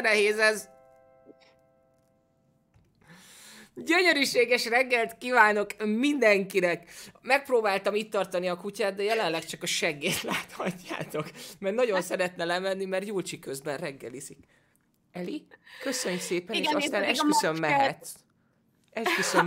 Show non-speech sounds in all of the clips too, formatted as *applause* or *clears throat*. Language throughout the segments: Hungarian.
de nehéz ez. Gyönyörűséges reggelt kívánok mindenkinek! Megpróbáltam itt tartani a kutyát, de jelenleg csak a seggét *laughs* láthatjátok, mert nagyon szeretne lemenni, mert Júlcsi közben reggelizik. Eli, köszönj szépen, Igen, és aztán esküszöm mehetsz.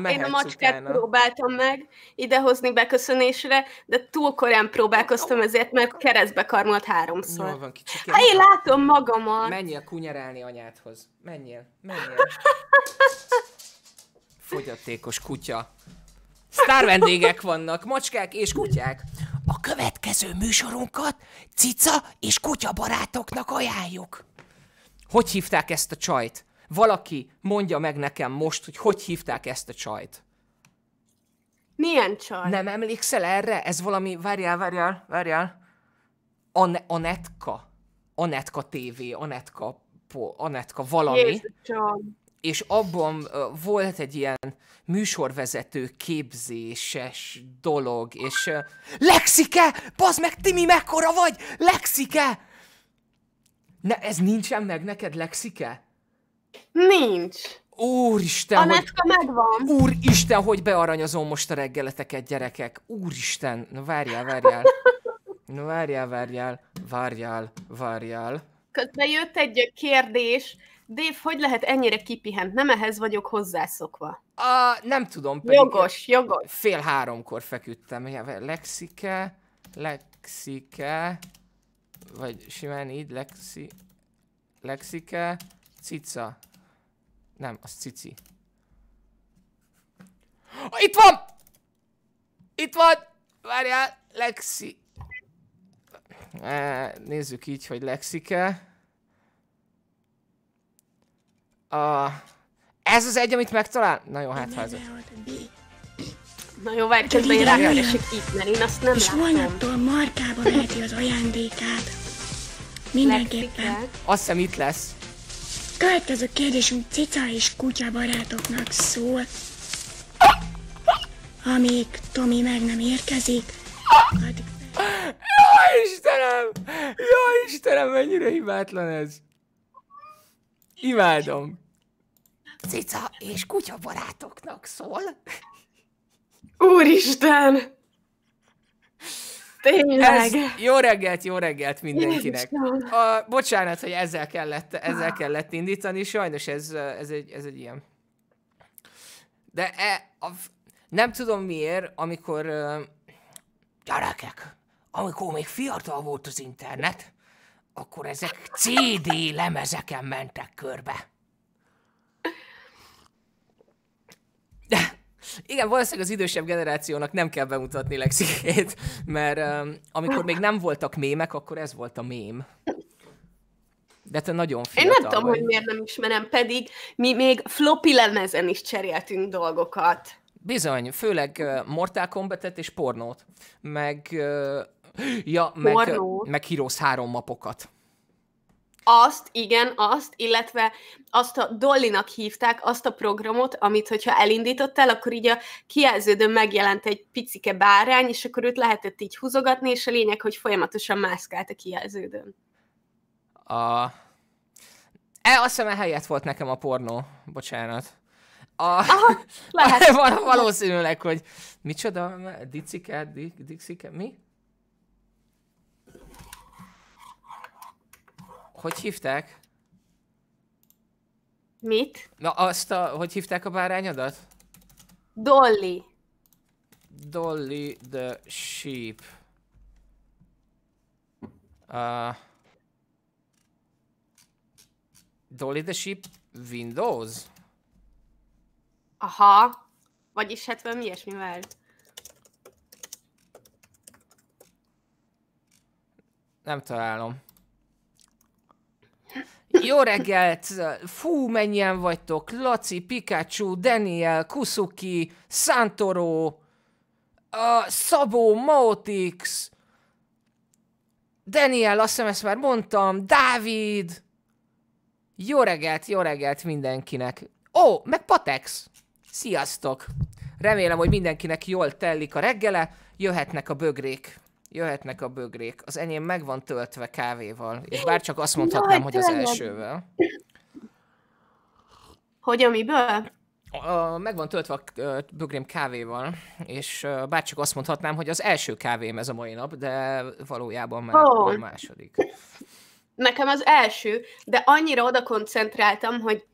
Én a macskát utána. próbáltam meg idehozni beköszönésre, de túl korán próbálkoztam ezért, mert keresztbe karmolt háromszor. Jól van, kicsi, hát én látom magamat. Menjél kunyerálni anyádhoz. Menjél, menjél. *laughs* Fogyatékos kutya. Sztár vendégek vannak, macskák és kutyák. A következő műsorunkat cica és kutya barátoknak ajánljuk. Hogy hívták ezt a csajt? Valaki mondja meg nekem most, hogy hogy hívták ezt a csajt. Milyen csaj? Nem emlékszel erre? Ez valami, várjál, várjál, várjál. An- Anetka. Anetka TV, Anetka, po, Anetka valami. Jézusom. És abban uh, volt egy ilyen műsorvezető képzéses dolog, és uh, Lexike! Bazd meg, Timi, mekkora vagy? Lexike! Ne, ez nincsen meg neked, Lexike? Nincs. Úristen, a hogy... megvan. Úristen, hogy bearanyozom most a reggeleteket, gyerekek. Úristen, na várjál, várjál. Na várjál, várjál, várjál, várjál. Közben jött egy kérdés. Dév, hogy lehet ennyire kipihent? Nem ehhez vagyok hozzászokva. A, nem tudom. Pedig jogos, jogos. Fél háromkor feküdtem. Lexike, lexike, vagy simán így, lexi, lexike, Cica. Nem, az cici. Oh, itt van! Itt van! Várjál, Lexi. Nézzük így, hogy Lexike. A... Ez az egy, amit megtalál? Na jó, hát ha ez Na jó, várj, közben én rákeresek itt, mert én azt nem És látom. holnaptól markába veheti az ajándékát. Mindenképpen. Azt hiszem itt lesz. Következő kérdésünk cica és kutya barátoknak szól. Amíg Tomi meg nem érkezik, addig... Jaj, Istenem! Jaj, Istenem, mennyire hibátlan ez! Imádom! Cica és kutya barátoknak szól. Úristen! Tényleg. Ez, jó reggelt, jó reggelt mindenkinek. A, bocsánat, hogy ezzel kellett, ezzel kellett indítani, sajnos ez, ez, egy, ez egy ilyen. De e, a, nem tudom miért, amikor uh, gyerekek, amikor még fiatal volt az internet, akkor ezek CD lemezeken mentek körbe. Igen, valószínűleg az idősebb generációnak nem kell bemutatni lexikét, mert um, amikor még nem voltak mémek, akkor ez volt a mém. De te nagyon fiatal Én nem tudom, hogy miért nem ismerem, pedig mi még floppy lemezen is cseréltünk dolgokat. Bizony, főleg uh, Mortal Kombat-et és pornót, meg, uh, ja, meg, meg Heroes 3 mapokat azt, igen, azt, illetve azt a Dollinak hívták, azt a programot, amit hogyha elindítottál, akkor így a kijelződön megjelent egy picike bárány, és akkor őt lehetett így húzogatni, és a lényeg, hogy folyamatosan mászkált a kijelződön. A... E, azt hiszem, e helyett volt nekem a pornó. Bocsánat. A... Aha, *laughs* lehet. Valószínűleg, hogy micsoda, dicike, dik, dicike, mi? hogy hívták? Mit? Na azt a, hogy hívták a bárányodat? Dolly. Dolly the sheep. Uh, Dolly the sheep Windows? Aha. Vagyis hát valami ilyesmivel. Nem találom. Jó reggelt! Fú, mennyien vagytok? Laci, Pikachu, Daniel, Kusuki, Santoro, uh, Szabó, Maotix, Daniel, azt hiszem ezt már mondtam, Dávid! Jó reggelt, jó reggelt mindenkinek! Ó, meg Patex! Sziasztok! Remélem, hogy mindenkinek jól tellik a reggele, jöhetnek a bögrék jöhetnek a bögrék. Az enyém meg van töltve kávéval, és bár csak azt mondhatnám, no, hogy az elsővel. Hogy amiből? meg van töltve a bögrém kávéval, és bárcsak azt mondhatnám, hogy az első kávém ez a mai nap, de valójában már oh. a második. Nekem az első, de annyira oda koncentráltam, hogy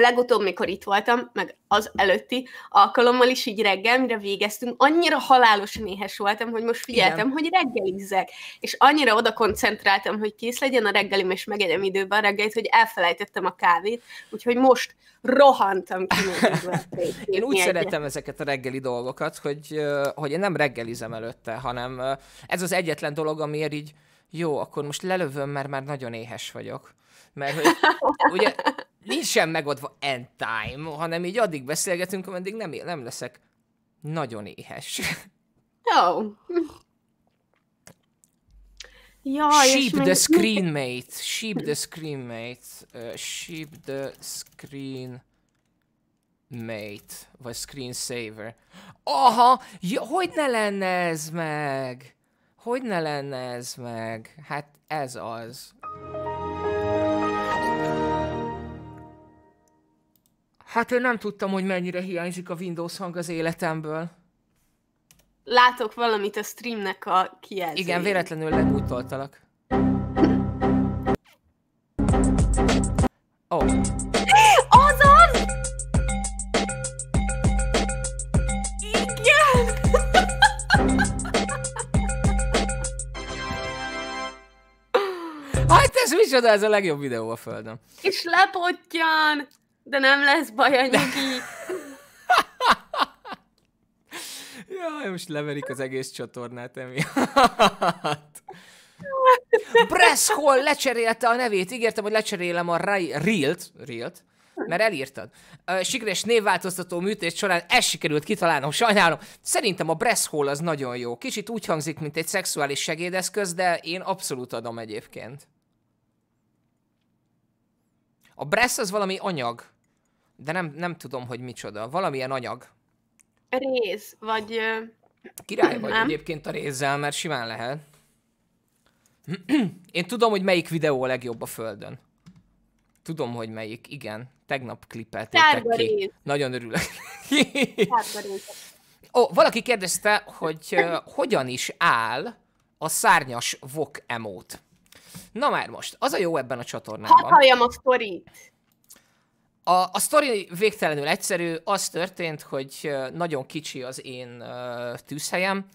legutóbb, mikor itt voltam, meg az előtti alkalommal is így reggel, mire végeztünk, annyira halálos néhes voltam, hogy most figyeltem, Igen. hogy reggelizzek, és annyira oda koncentráltam, hogy kész legyen a reggelim, és megegyem időben a reggelit, hogy elfelejtettem a kávét, úgyhogy most rohantam ki. *laughs* én úgy szeretem ezeket a reggeli dolgokat, hogy, hogy én nem reggelizem előtte, hanem ez az egyetlen dolog, amiért így jó, akkor most lelövöm, mert már nagyon éhes vagyok. Mert hogy, *laughs* ugye nincs megadva end time, hanem így addig beszélgetünk, ameddig nem, nem leszek nagyon éhes. Oh. Jaj, sheep the screen, mate. Sheep the screen, mate. Uh, sheep the screen, mate. Vagy screensaver. Aha! Ja, hogy ne lenne ez meg? Hogy ne lenne ez meg? Hát ez az. Hát én nem tudtam, hogy mennyire hiányzik a Windows hang az életemből. Látok valamit a streamnek a kijelzőjén. Igen, véletlenül legutoltalak. Ó. Oh. Igen! Hát ez micsoda, ez a legjobb videó a Földön. És lepottyan! De nem lesz baj, anyugi. *laughs* Jaj, most leverik az egész csatornát emiatt. Breszkol lecserélte a nevét. Ígértem, hogy lecserélem a Reelt, Reelt, mert elírtad. Sikeres névváltoztató műtés során ezt sikerült kitalálnom, sajnálom. Szerintem a Breszkol az nagyon jó. Kicsit úgy hangzik, mint egy szexuális segédeszköz, de én abszolút adom egyébként. A brass az valami anyag. De nem, nem tudom, hogy micsoda. Valamilyen anyag. Réz, vagy... Király vagy *clears throat* nem. egyébként a rézzel, mert simán lehet. *clears throat* Én tudom, hogy melyik videó a legjobb a földön. Tudom, hogy melyik, igen. Tegnap klipeltétek ki. Nagyon örülök. Ó, oh, valaki kérdezte, hogy uh, hogyan is áll a szárnyas vok emót. Na már most, az a jó ebben a csatornában. Hadd halljam a sztorit! A, a sztori végtelenül egyszerű, az történt, hogy nagyon kicsi az én uh, tűzhelyem,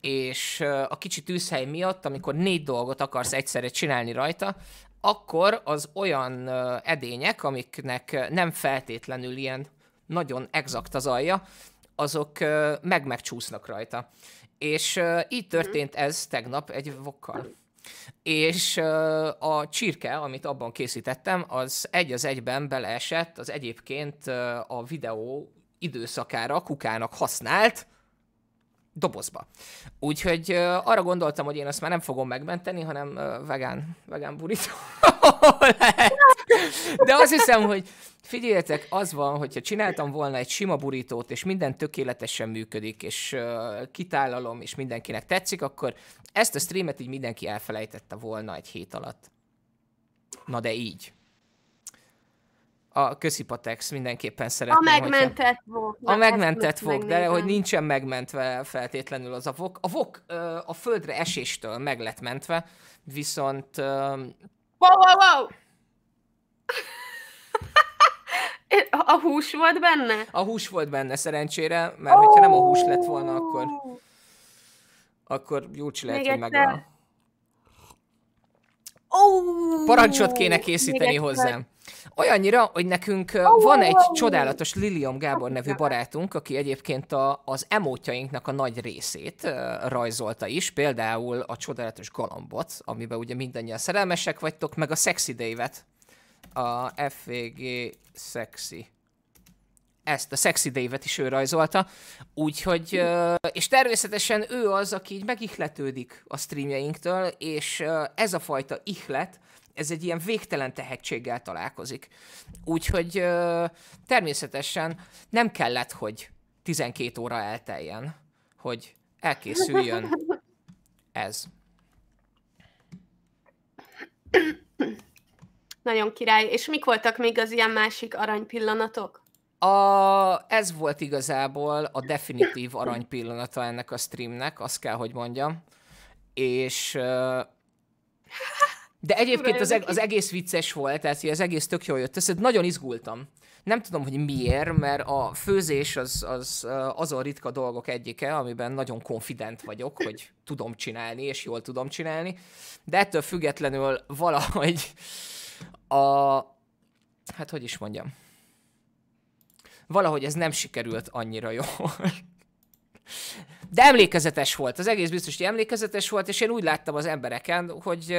és uh, a kicsi tűzhely miatt, amikor négy dolgot akarsz egyszerre csinálni rajta, akkor az olyan uh, edények, amiknek nem feltétlenül ilyen nagyon exakt az alja, azok meg-megcsúsznak rajta. És így történt ez tegnap egy vokkal és a csirke, amit abban készítettem, az egy az egyben beleesett az egyébként a videó időszakára kukának használt dobozba. Úgyhogy arra gondoltam, hogy én azt már nem fogom megmenteni, hanem uh, vegán, vegán burrito *laughs* De azt hiszem, hogy figyeljetek, az van, hogyha csináltam volna egy sima burítót, és minden tökéletesen működik, és uh, kitálalom, és mindenkinek tetszik, akkor ezt a streamet így mindenki elfelejtette volna egy hét alatt. Na de így a Közipatex mindenképpen szeretném. A megmentett vok. A megmentett vok, de hogy nincsen megmentve feltétlenül az a vok. A vok a földre eséstől meg lett mentve, viszont... Wow, wow, wow! *laughs* a hús volt benne? A hús volt benne szerencsére, mert oh. hogyha nem a hús lett volna, akkor oh! akkor Júcsi lehet, Még hogy megáll. Oh. Parancsot kéne készíteni hozzám. Olyannyira, hogy nekünk van egy csodálatos Lilium hát Gábor nevű barátunk, aki egyébként a, az emótjainknak a nagy részét rajzolta is, például a csodálatos galambot, amiben ugye mindannyian szerelmesek vagytok, meg a Sexy Dave-et, a FVG Sexy ezt, a Sexy Dave-et is ő rajzolta, úgyhogy, és természetesen ő az, aki így megihletődik a streamjeinktől, és ez a fajta ihlet, ez egy ilyen végtelen tehetséggel találkozik. Úgyhogy ö, természetesen nem kellett, hogy 12 óra elteljen, hogy elkészüljön ez. Nagyon király. És mik voltak még az ilyen másik aranypillanatok? A, ez volt igazából a definitív aranypillanata ennek a streamnek, azt kell, hogy mondjam. És... De egyébként az, eg- az egész vicces volt, tehát az egész tök jól jött össze, nagyon izgultam. Nem tudom, hogy miért, mert a főzés az, az azon ritka dolgok egyike, amiben nagyon konfident vagyok, hogy tudom csinálni, és jól tudom csinálni, de ettől függetlenül valahogy a... Hát hogy is mondjam? Valahogy ez nem sikerült annyira jól. De emlékezetes volt, az egész biztos, hogy emlékezetes volt, és én úgy láttam az embereken, hogy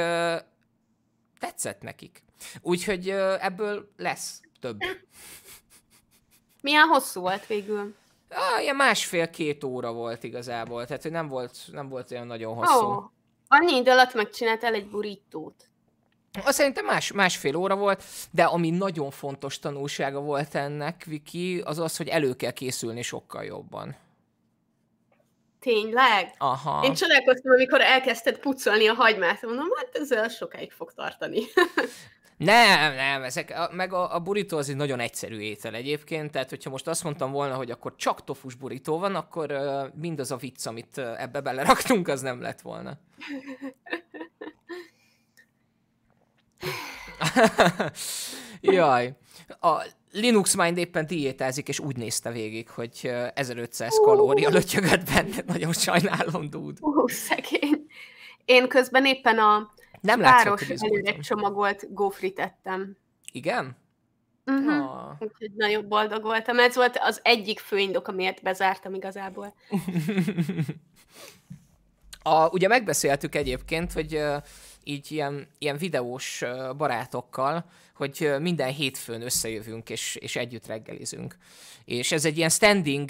tetszett nekik. Úgyhogy ebből lesz több. Milyen hosszú volt végül? A, ilyen másfél-két óra volt igazából, tehát hogy nem volt, nem volt olyan nagyon hosszú. Oh, annyi idő alatt megcsináltál egy burítót. Azt szerintem más, másfél óra volt, de ami nagyon fontos tanulsága volt ennek, Viki, az az, hogy elő kell készülni sokkal jobban. Tényleg? Aha. Én csodálkoztam, amikor elkezdted pucolni a hagymát. Mondom, hát ez sokáig fog tartani. *laughs* Nem, nem, ezek, meg a, a burrito az egy nagyon egyszerű étel egyébként, tehát hogyha most azt mondtam volna, hogy akkor csak tofus burrito van, akkor uh, mindaz a vicc, amit uh, ebbe beleraktunk, az nem lett volna. *laughs* *laughs* Jaj. A, Linux Mind éppen diétázik, és úgy nézte végig, hogy 1500 kalória lötyögött benne. *laughs* Nagyon sajnálom, dúd. Ó, szegény. Én közben éppen a nem város előre csomagolt gofrit ettem. Igen? Uh-huh. Oh. Úgyhogy nagyon boldog voltam. Ez volt az egyik fő indok, amiért bezártam igazából. *laughs* a, ugye megbeszéltük egyébként, hogy uh, így ilyen, ilyen videós barátokkal, hogy minden hétfőn összejövünk és, és együtt reggelizünk. És ez egy ilyen standing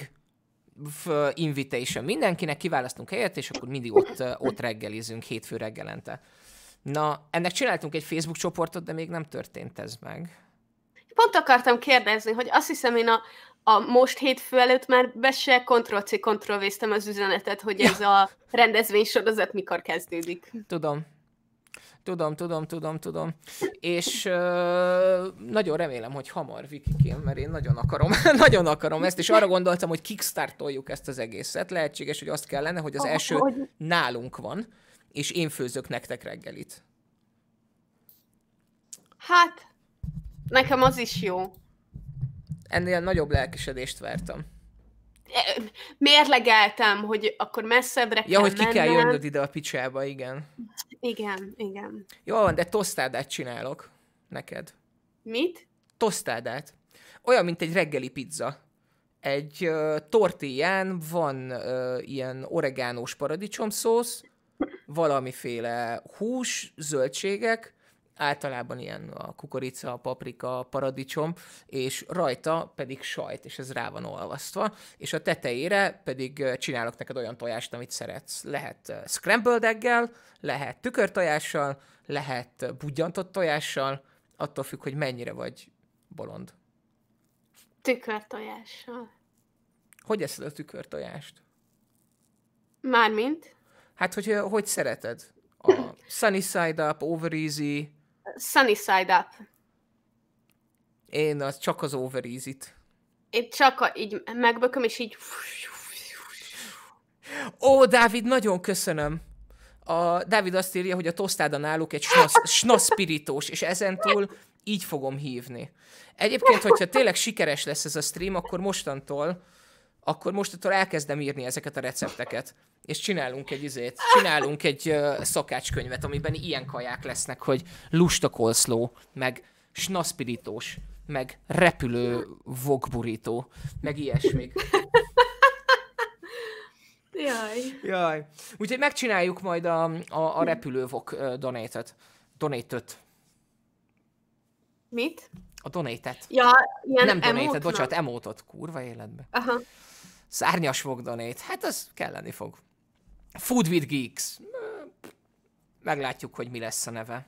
invitation. Mindenkinek kiválasztunk helyet, és akkor mindig ott, ott reggelizünk hétfő reggelente. Na, ennek csináltunk egy Facebook csoportot, de még nem történt ez meg. Pont akartam kérdezni, hogy azt hiszem én a, a most hétfő előtt már be se Ctrl-C, ctrl az üzenetet, hogy ja. ez a rendezvénysorozat mikor kezdődik. Tudom, Tudom, tudom, tudom, tudom. És ö, nagyon remélem, hogy hamar Vikikén, mert én nagyon akarom, *laughs* nagyon akarom ezt, és arra gondoltam, hogy kickstartoljuk ezt az egészet. Lehetséges, hogy azt kellene, hogy az ah, első nálunk van, és én főzök nektek reggelit. Hát, nekem az is jó. Ennél nagyobb lelkesedést vártam mérlegeltem, hogy akkor messzebbre kell Ja, hogy ki mennem. kell jönnöd ide a picsába, igen. Igen, igen. Jó van, de tosztádát csinálok neked. Mit? Tosztádát. Olyan, mint egy reggeli pizza. Egy uh, tortillán van uh, ilyen oregánós paradicsomszósz, valamiféle hús, zöldségek, általában ilyen a kukorica, a paprika, a paradicsom, és rajta pedig sajt, és ez rá van olvasztva, és a tetejére pedig csinálok neked olyan tojást, amit szeretsz. Lehet scrambled eggel, lehet tükörtojással, lehet bugyantott tojással, attól függ, hogy mennyire vagy bolond. Tükörtojással. Hogy eszed a tükörtojást? Mármint? Hát, hogy hogy szereted? A *clears throat* Sunny Side Up, Over Easy, Sunny Side Up. Én az csak az Over Easy-t. Én csak a, így megbököm, és így... Ó, Dávid, nagyon köszönöm. A Dávid azt írja, hogy a tosztáda náluk egy snaspiritós, *laughs* snaszpirítós, és ezentúl így fogom hívni. Egyébként, hogyha tényleg sikeres lesz ez a stream, akkor mostantól, akkor mostantól elkezdem írni ezeket a recepteket és csinálunk egy izét, csinálunk egy uh, szakácskönyvet, amiben ilyen kaják lesznek, hogy lustakolszló, meg snaszpirítós, meg repülő vokburító, meg ilyesmik. Jaj. Jaj. Úgyhogy megcsináljuk majd a, a, a repülővok uh, donétet. Donétöt. Mit? A donétet. Ja, ilyen Nem donétet, bocsánat, emótot, kurva életbe. Aha. Szárnyas vok donét. Hát az kelleni fog. Food with Geeks. Meglátjuk, hogy mi lesz a neve.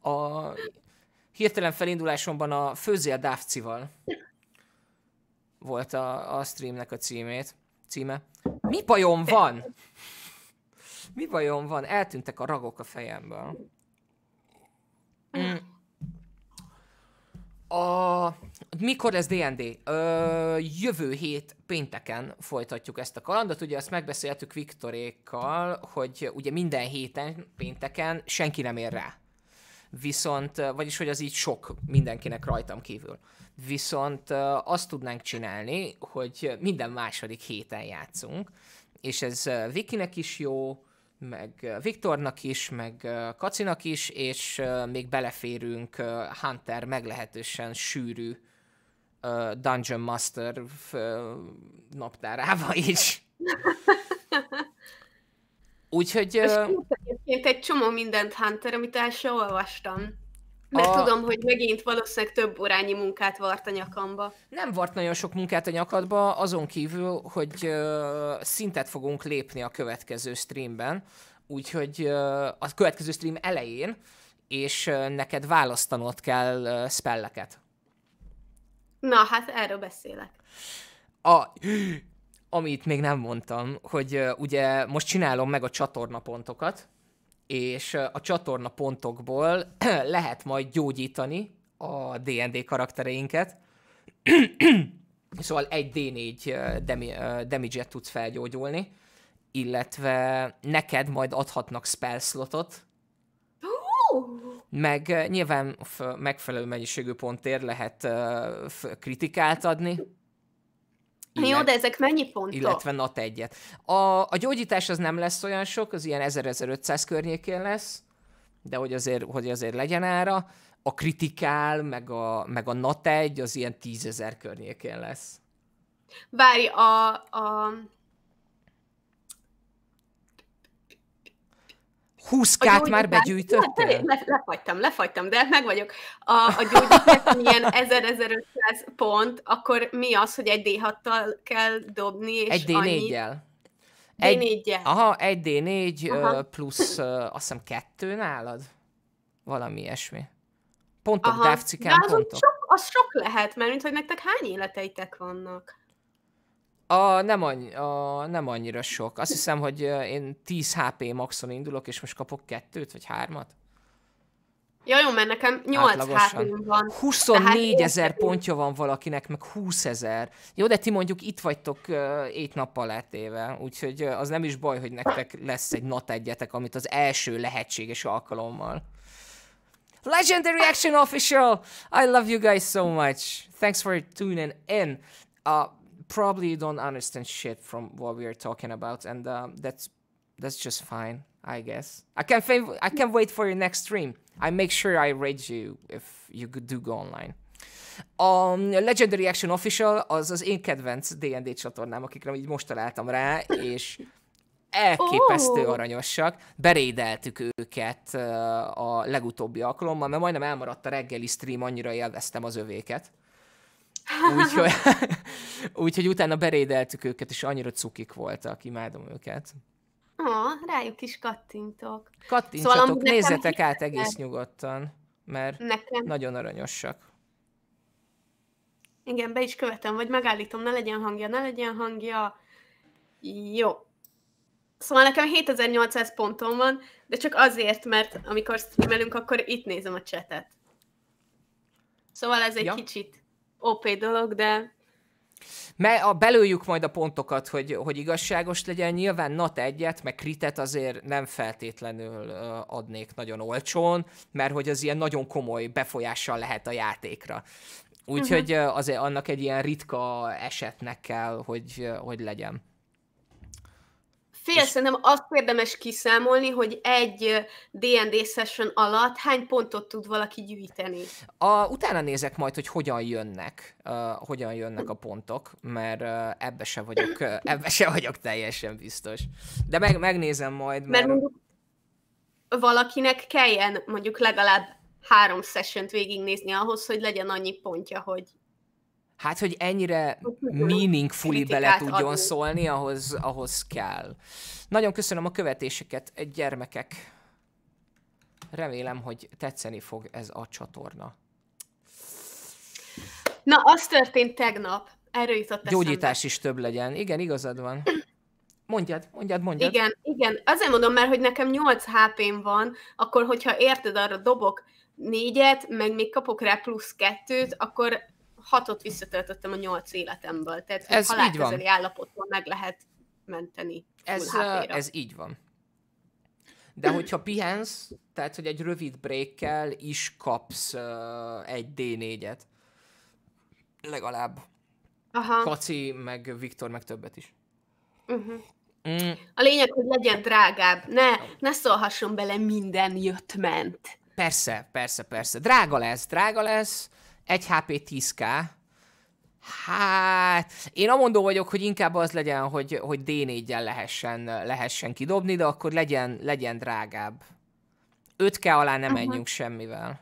A hirtelen felindulásomban a Főzél Dávcival volt a, a streamnek a címét, címe. Mi bajom van? Mi bajom van? Eltűntek a ragok a fejemből. Mm. A... Mikor lesz D&D? Ö, jövő hét pénteken folytatjuk ezt a kalandot, ugye azt megbeszéltük Viktorékkal, hogy ugye minden héten, pénteken senki nem ér rá. Viszont, vagyis hogy az így sok mindenkinek rajtam kívül. Viszont azt tudnánk csinálni, hogy minden második héten játszunk, és ez Vikinek is jó, meg Viktornak is, meg Kacinak is, és még beleférünk Hunter meglehetősen sűrű Dungeon Master naptárába is. *laughs* Úgyhogy... egy csomó mindent Hunter, amit el sem olvastam. Mert a... tudom, hogy megint valószínűleg több órányi munkát vart a nyakamba. Nem vart nagyon sok munkát a nyakadba, azon kívül, hogy uh, szintet fogunk lépni a következő streamben, úgyhogy uh, a következő stream elején, és uh, neked választanod kell uh, spelleket. Na, hát erről beszélek. A, *gasps* amit még nem mondtam, hogy uh, ugye most csinálom meg a csatornapontokat, és a csatorna pontokból *clears throat* lehet majd gyógyítani a D&D karaktereinket. *clears throat* szóval egy D4 demi, damage-et tudsz felgyógyulni, illetve neked majd adhatnak spell slotot, meg nyilván megfelelő mennyiségű pontért lehet kritikát adni, Illet... Jó, de ezek mennyi pont? Illetve nat egyet. A, a gyógyítás az nem lesz olyan sok, az ilyen 1500 környékén lesz, de hogy azért, hogy azért legyen ára. A kritikál, meg a, meg a nat egy, az ilyen 10.000 környékén lesz. Várj, a, a Húszkát már hát begyűjtöttél? Le, lefagytam, lefagytam, de meg vagyok. A, a gyógyítás ilyen 1500 pont, akkor mi az, hogy egy D6-tal kell dobni, és Egy D4-jel. Egy, D4-jel. Aha, egy D4 aha. plusz uh, azt hiszem kettő nálad? Valami ilyesmi. Pontok, dávcikán, pontok. Sok, az sok lehet, mert mint hogy nektek hány életeitek vannak? A, nem, annyi, a, nem annyira sok. Azt hiszem, hogy én 10 HP maxon indulok, és most kapok kettőt, vagy hármat. Ja, jó, mert nekem 8 hp van. 24 ezer pontja van valakinek, meg 20 ezer. Jó, de ti mondjuk itt vagytok 7 nappal éve, úgyhogy uh, az nem is baj, hogy nektek lesz egy nat egyetek, amit az első lehetséges alkalommal. Legendary Action Official! I love you guys so much. Thanks for tuning in. Uh, probably you don't understand shit from what we are talking about, and uh, that's that's just fine, I guess. I can't fav- I can't wait for your next stream. I make sure I read you if you do go online. A um, Legendary Action Official az az én kedvenc D&D csatornám, akikre így most találtam rá, és elképesztő oh. aranyosak. Berédeltük őket uh, a legutóbbi alkalommal, mert majdnem elmaradt a reggeli stream, annyira élveztem az övéket. Úgyhogy, *laughs* úgyhogy utána berédeltük őket, és annyira cukik voltak, imádom őket. Ó, rájuk is kattintok. Kattintsatok, szóval, nézzetek át egész nyugodtan, mert nekem. nagyon aranyosak. Igen, be is követem, vagy megállítom, ne legyen hangja, ne legyen hangja. Jó. Szóval nekem 7800 pontom van, de csak azért, mert amikor streamelünk, akkor itt nézem a csetet. Szóval ez egy ja. kicsit OP dolog, de... Me, a, belőjük majd a pontokat, hogy, hogy igazságos legyen. Nyilván nat egyet, meg kritet azért nem feltétlenül adnék nagyon olcsón, mert hogy az ilyen nagyon komoly befolyással lehet a játékra. Úgyhogy uh-huh. azért annak egy ilyen ritka esetnek kell, hogy, hogy legyen. Fél, és... szerintem azt érdemes kiszámolni, hogy egy D&D session alatt hány pontot tud valaki gyűjteni. A, utána nézek majd, hogy hogyan jönnek, uh, hogyan jönnek a pontok, mert uh, ebbe se vagyok, uh, *clears throat* ebbe se vagyok teljesen biztos. De meg, megnézem majd. Mert, mert valakinek kelljen mondjuk legalább három sessiont végignézni ahhoz, hogy legyen annyi pontja, hogy Hát, hogy ennyire hát, meaningfully bele tudjon adni. szólni, ahhoz, ahhoz kell. Nagyon köszönöm a követéseket, gyermekek. Remélem, hogy tetszeni fog ez a csatorna. Na, az történt tegnap. Erről jutott eszembe. Gyógyítás is több legyen. Igen, igazad van. Mondjad, mondjad, mondjad. Igen, igen. Azért mondom, mert hogy nekem 8 HP-m van, akkor hogyha érted, arra dobok négyet, meg még kapok rá plusz kettőt, akkor hatot visszatöltöttem a nyolc életemből. Tehát ez van. állapotban, meg lehet menteni. Ez, ez így van. De hogyha pihensz, tehát hogy egy rövid breakkel is kapsz uh, egy D4-et. Legalább. Aha. Kaci, meg Viktor, meg többet is. Uh-huh. Mm. A lényeg, hogy legyen drágább. Ne, ne szólhasson bele minden jött-ment. Persze, persze, persze. Drága lesz, drága lesz. Uh, 1 HP 10k, Hát, én amondó vagyok, hogy inkább az legyen, hogy, hogy D4-en lehessen, lehessen kidobni, de akkor legyen, legyen drágább. 5K alá nem Aha. menjünk semmivel.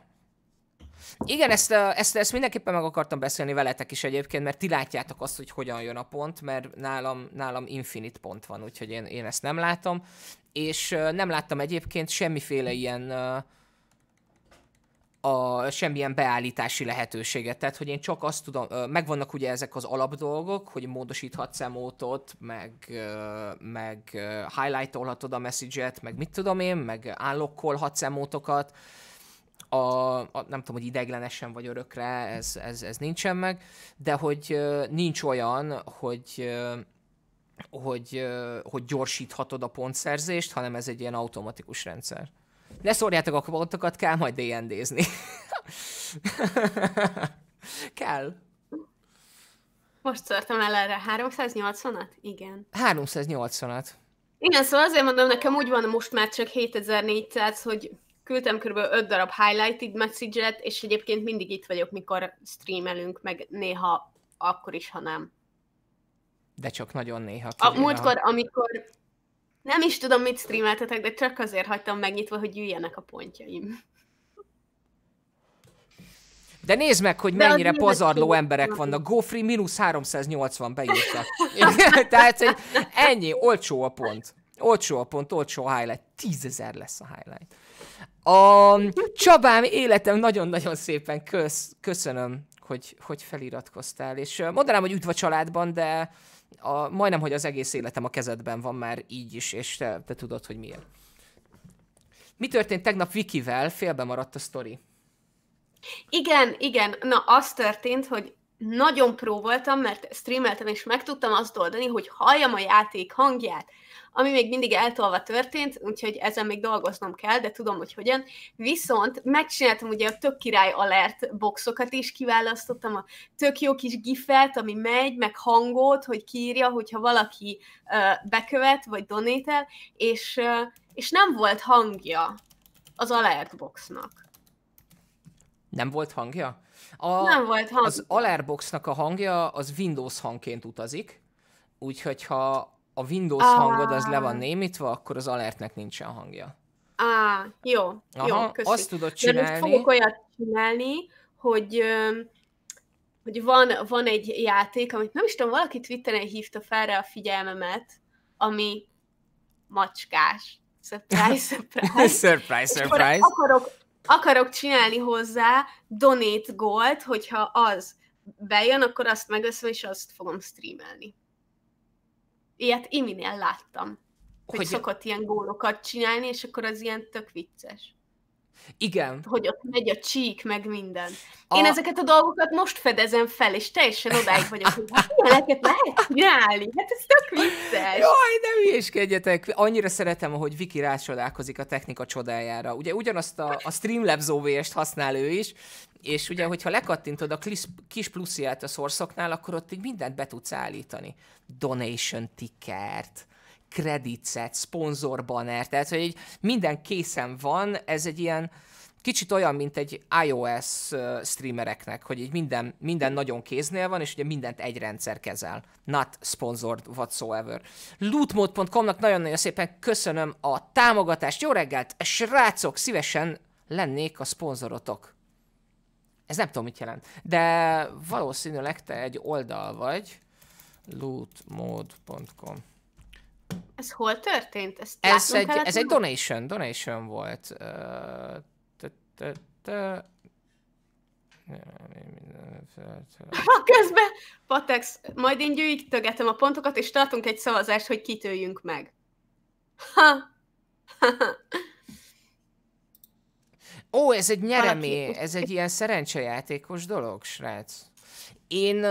Igen, ezt, ezt, ezt mindenképpen meg akartam beszélni veletek is egyébként, mert ti látjátok azt, hogy hogyan jön a pont, mert nálam, nálam infinit pont van, úgyhogy én, én ezt nem látom. És nem láttam egyébként semmiféle ilyen uh, a, semmilyen beállítási lehetőséget. Tehát, hogy én csak azt tudom, megvannak ugye ezek az alapdolgok, hogy módosíthatsz emótot, meg, meg highlightolhatod a message-et, meg mit tudom én, meg állokkolhatsz emótokat, a, a, nem tudom, hogy ideiglenesen vagy örökre, ez, ez, ez nincsen meg, de hogy nincs olyan, hogy hogy, hogy gyorsíthatod a pontszerzést, hanem ez egy ilyen automatikus rendszer. Ne szórjátok a kvótokat, kell majd D&D-zni. *laughs* kell. Most szórtam el erre 380-at? Igen. 380-at. Igen, szóval azért mondom, nekem úgy van most már csak 7400, hogy küldtem kb. 5 darab highlighted message-et, és egyébként mindig itt vagyok, mikor streamelünk, meg néha akkor is, ha nem. De csak nagyon néha. a múltkor, amikor nem is tudom, mit streameltetek, de csak azért hagytam megnyitva, hogy üljenek a pontjaim. De nézd meg, hogy mennyire pazarló emberek vannak. GoFree mínusz 380 beírta. *laughs* Tehát egy, ennyi, olcsó a pont. Olcsó a pont, olcsó a highlight. Tízezer lesz a highlight. A Csabám életem nagyon-nagyon szépen kösz, köszönöm, hogy, hogy feliratkoztál. És mondanám, hogy üdv a családban, de a, majdnem, hogy az egész életem a kezedben van már így is, és te, te tudod, hogy miért. Mi történt tegnap Vikivel? Félbe maradt a sztori. Igen, igen. Na, az történt, hogy nagyon pró voltam, mert streameltem, és meg tudtam azt oldani, hogy halljam a játék hangját ami még mindig eltolva történt, úgyhogy ezen még dolgoznom kell, de tudom, hogy hogyan. Viszont megcsináltam ugye a tök király alert boxokat is, kiválasztottam a tök jó kis gifet, ami megy, meg hangot, hogy kiírja, hogyha valaki uh, bekövet, vagy donétel, és, uh, és nem volt hangja az alert boxnak. Nem volt hangja? A, nem volt hang. Az boxnak a hangja az Windows hangként utazik, úgyhogy ha a Windows ah. hangod az le van némítva, akkor az alertnek nincsen hangja. Á, jó, Aha, jó, Azt tudod csinálni. Mert fogok olyat csinálni, hogy hogy van, van egy játék, amit nem is tudom, valaki Twitteren hívta fel rá a figyelmemet, ami macskás. Surprise, *laughs* surprise. surprise, surprise. Akarok, akarok csinálni hozzá donate gold, hogyha az bejön, akkor azt megveszem, és azt fogom streamelni ilyet Iminél láttam. Hogy, hogy szokott ilyen gólokat csinálni, és akkor az ilyen tök vicces. Igen. Hogy ott megy a csík, meg minden. A... Én ezeket a dolgokat most fedezem fel, és teljesen odáig vagyok, hogy hát ilyeneket lehet csinálni. Hát ez tök vicces. Jaj, ne hülyéskedjetek. Annyira szeretem, ahogy Viki rácsodálkozik a technika csodájára. Ugye ugyanazt a, a Streamlabs OVS-t használ ő is, és ugye, hogyha lekattintod a kis, kis pluszját a szorszoknál, akkor ott így mindent be tudsz állítani. Donation tickert, kreditszet, szponzorbanner, tehát hogy így minden készen van, ez egy ilyen kicsit olyan, mint egy iOS streamereknek, hogy így minden, minden nagyon kéznél van, és ugye mindent egy rendszer kezel. Not sponsored whatsoever. Lootmode.com-nak nagyon-nagyon szépen köszönöm a támogatást. Jó reggelt, srácok, szívesen lennék a szponzorotok. Ez nem tudom, mit jelent. De valószínűleg te egy oldal vagy, lootmode.com. Ez hol történt? Ezt ez egy, kellett, ez egy donation, donation volt. Ha *laughs* közben, Patex, majd én gyűjtögetem a pontokat, és tartunk egy szavazást, hogy kitöljünk meg. Ha. Ó, ez egy nyeremé, ez egy ilyen szerencsejátékos dolog, srác. Én,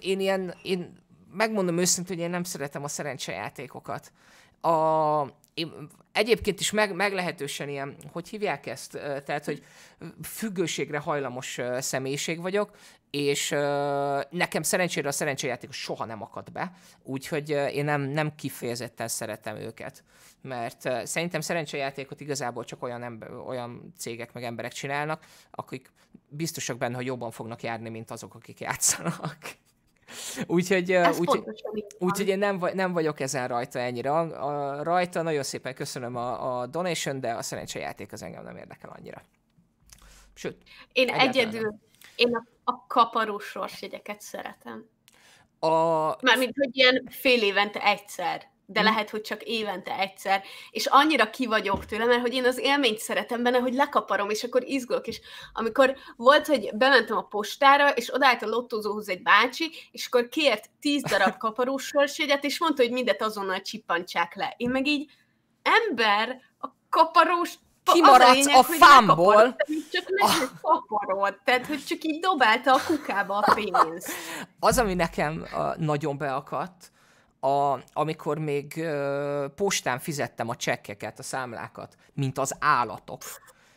én ilyen, én megmondom őszintén, hogy én nem szeretem a szerencsejátékokat. A, én egyébként is meg, meglehetősen ilyen, hogy hívják ezt, tehát, hogy függőségre hajlamos személyiség vagyok, és nekem szerencsére a szerencsejáték soha nem akad be, úgyhogy én nem, nem kifejezetten szeretem őket. Mert szerintem szerencsejátékot igazából csak olyan, ember, olyan cégek meg emberek csinálnak, akik biztosak benne, hogy jobban fognak járni, mint azok, akik játszanak úgyhogy, úgy úgyhogy én nem, nem vagyok ezen rajta ennyire. A, rajta nagyon szépen köszönöm a, a donation, de a szerencsejáték az engem nem érdekel annyira. Sőt, én egyedül, nem. én a, a kaparós sorsjegyeket szeretem. A... Mármint, hogy ilyen fél évente egyszer de mhm. lehet, hogy csak évente egyszer, és annyira kivagyok tőle, mert hogy én az élményt szeretem benne, hogy lekaparom, és akkor izgulok, és amikor volt, hogy bementem a postára, és odállt a lottózóhoz egy bácsi, és akkor kért tíz darab *laughs* kaparós sorségyet, és mondta, hogy mindet azonnal csippantsák le. Én meg így, ember, a kaparós kimaradsz a, a fámból. Csak nem ah. kaparod, tehát hogy csak így dobálta a kukába a pénzt. *laughs* Az, ami nekem nagyon beakadt, a, amikor még ö, postán fizettem a csekkeket, a számlákat, mint az állatok,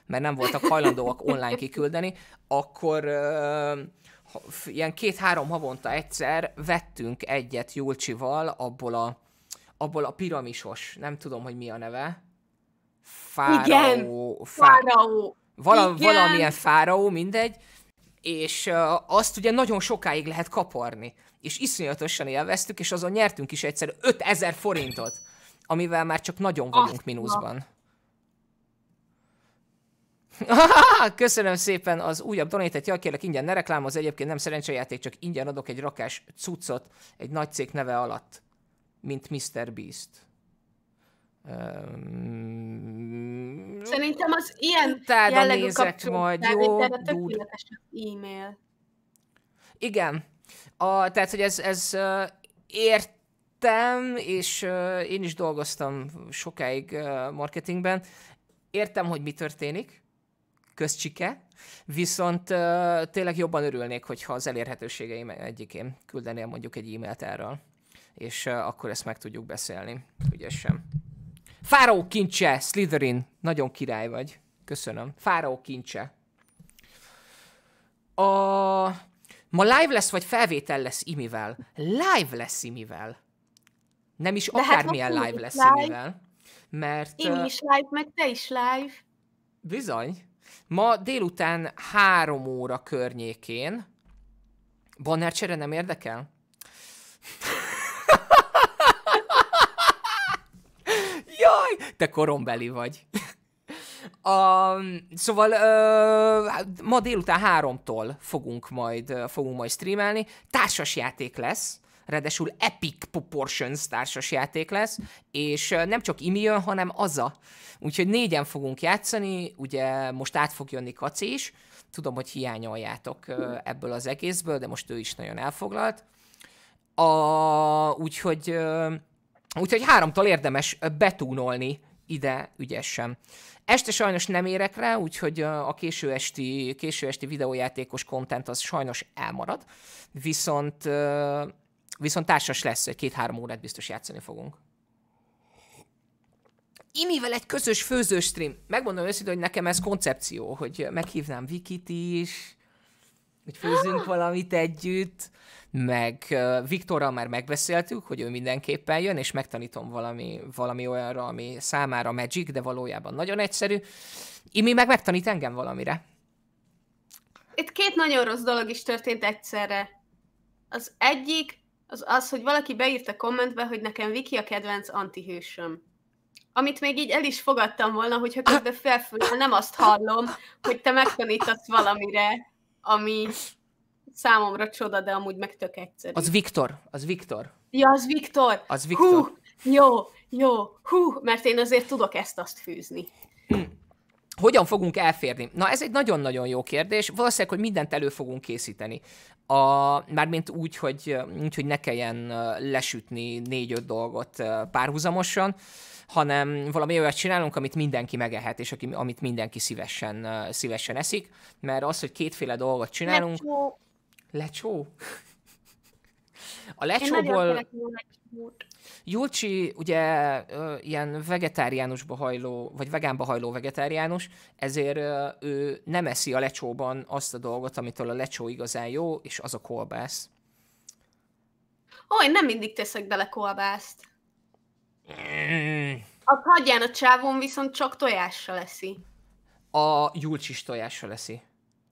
mert nem voltak hajlandóak *laughs* online kiküldeni, akkor ö, ilyen két-három havonta egyszer vettünk egyet Julcsival abból a, abból a piramisos, nem tudom, hogy mi a neve. Fáraó. Igen, fá... fáraó. Vala, Igen. Valamilyen fáraó, mindegy. És uh, azt ugye nagyon sokáig lehet kaparni és iszonyatosan élveztük, és azon nyertünk is egyszer 5000 forintot, amivel már csak nagyon vagyunk Azt mínuszban. *laughs* Köszönöm szépen az újabb donétet, ja kérlek ingyen ne reklámoz, egyébként nem szerencsejáték, csak ingyen adok egy rakás cuccot egy nagy cég neve alatt, mint Mr. Beast. Um, Szerintem az ilyen jellegű kapcsolatban, majd jó, e-mail. Igen, a, tehát, hogy ez, ez értem, és én is dolgoztam sokáig marketingben, értem, hogy mi történik, közcsike, viszont tényleg jobban örülnék, hogyha az elérhetőségeim egyikén küldenél mondjuk egy e-mailt erről, és akkor ezt meg tudjuk beszélni ügyesen. Fáraó kincse, Slytherin, nagyon király vagy. Köszönöm. Fáraó kincse. A... Ma live lesz, vagy felvétel lesz imivel? Live lesz imivel. Nem is hát akármilyen hát live lesz live. imivel. Mert... Imi is live, meg te is live. Bizony. Ma délután három óra környékén csere nem érdekel? *laughs* Jaj, te korombeli vagy. A, szóval ö, ma délután háromtól fogunk majd, fogunk majd streamelni. Társasjáték lesz, ráadásul Epic Proportions társasjáték lesz, és nem csak Imi jön, hanem Aza. Úgyhogy négyen fogunk játszani, ugye most át fog jönni Kaci is, tudom, hogy hiányoljátok ebből az egészből, de most ő is nagyon elfoglalt. A, úgyhogy, úgyhogy háromtól érdemes betúnolni ide ügyesen. Este sajnos nem érek rá, úgyhogy a késő esti, késő esti videójátékos kontent az sajnos elmarad, viszont, viszont társas lesz, hogy két-három órát biztos játszani fogunk. Imivel egy közös főzőstream. stream. Megmondom őszintén, hogy nekem ez koncepció, hogy meghívnám Vikit is, hogy főzünk valamit együtt, meg uh, Viktorral már megbeszéltük, hogy ő mindenképpen jön, és megtanítom valami, valami olyanra, ami számára magic, de valójában nagyon egyszerű. Imi meg megtanít engem valamire. Itt két nagyon rossz dolog is történt egyszerre. Az egyik az az, hogy valaki beírta kommentbe, hogy nekem Viki a kedvenc antihősöm amit még így el is fogadtam volna, hogyha ah! közben felfülel, nem azt hallom, hogy te megtanítasz valamire ami számomra csoda, de amúgy meg tök egyszerű. Az Viktor, az Viktor. Ja, az Viktor. Az Viktor. Hú, jó, jó, hú, mert én azért tudok ezt-azt fűzni. Hogyan fogunk elférni? Na, ez egy nagyon-nagyon jó kérdés. Valószínűleg, hogy mindent elő fogunk készíteni. A, mármint úgy hogy, úgy, hogy ne kelljen lesütni négy-öt dolgot párhuzamosan. Uh, hanem valami olyat csinálunk, amit mindenki megehet, és aki, amit mindenki szívesen, szívesen eszik, mert az, hogy kétféle dolgot csinálunk... Lecsó. Lecsó? A lecsóból... Júlcsi ugye ilyen vegetáriánusba hajló, vagy vegánba hajló vegetáriánus, ezért ő nem eszi a lecsóban azt a dolgot, amitől a lecsó igazán jó, és az a kolbász. Ó, én nem mindig teszek bele kolbászt. A hagyján a csávon viszont csak tojásra leszi. A Julcsis tojásra leszi.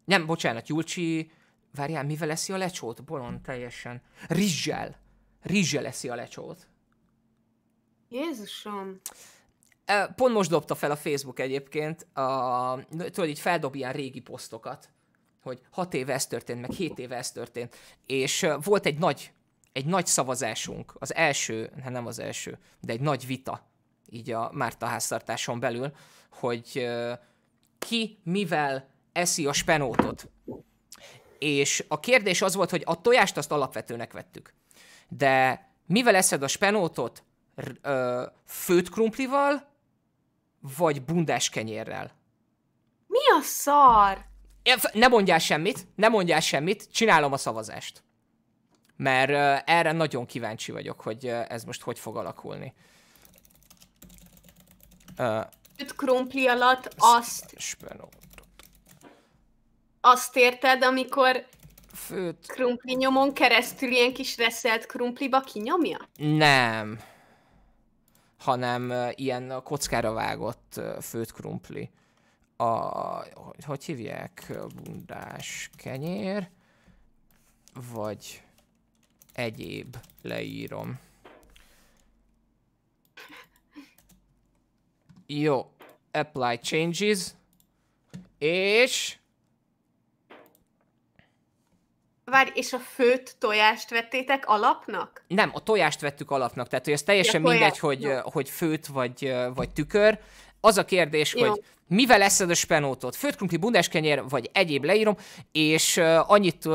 Nem, bocsánat, Julcsi... Várjál, mivel leszi a lecsót? Bolond teljesen. Rizsel. Rizsel leszi a lecsót. Jézusom. Pont most dobta fel a Facebook egyébként, a, tudod, így feldob ilyen régi posztokat, hogy hat éve ez történt, meg hét éve ez történt, és volt egy nagy egy nagy szavazásunk, az első, hát nem az első, de egy nagy vita így a Márta háztartáson belül, hogy ki mivel eszi a spenótot. És a kérdés az volt, hogy a tojást azt alapvetőnek vettük. De mivel eszed a spenótot? Főt krumplival, vagy bundás kenyérrel? Mi a szar? Ne mondjál semmit, ne mondjál semmit, csinálom a szavazást mert erre nagyon kíváncsi vagyok, hogy ez most hogy fog alakulni. Öt krumpli alatt azt... Spenó. Azt érted, amikor Főt. krumpli nyomon keresztül ilyen kis reszelt krumpliba kinyomja? Nem. Hanem ilyen kockára vágott főt krumpli. A, hogy hívják? Bundás kenyér? Vagy Egyéb leírom. Jó. Apply changes. És... Várj, és a főt tojást vettétek alapnak? Nem, a tojást vettük alapnak, tehát hogy ez teljesen ja, mindegy, hogy, hogy főt vagy, vagy tükör. Az a kérdés, Jó. hogy mivel eszed a spenótot, bundás kenyér, vagy egyéb leírom, és uh, annyit, uh,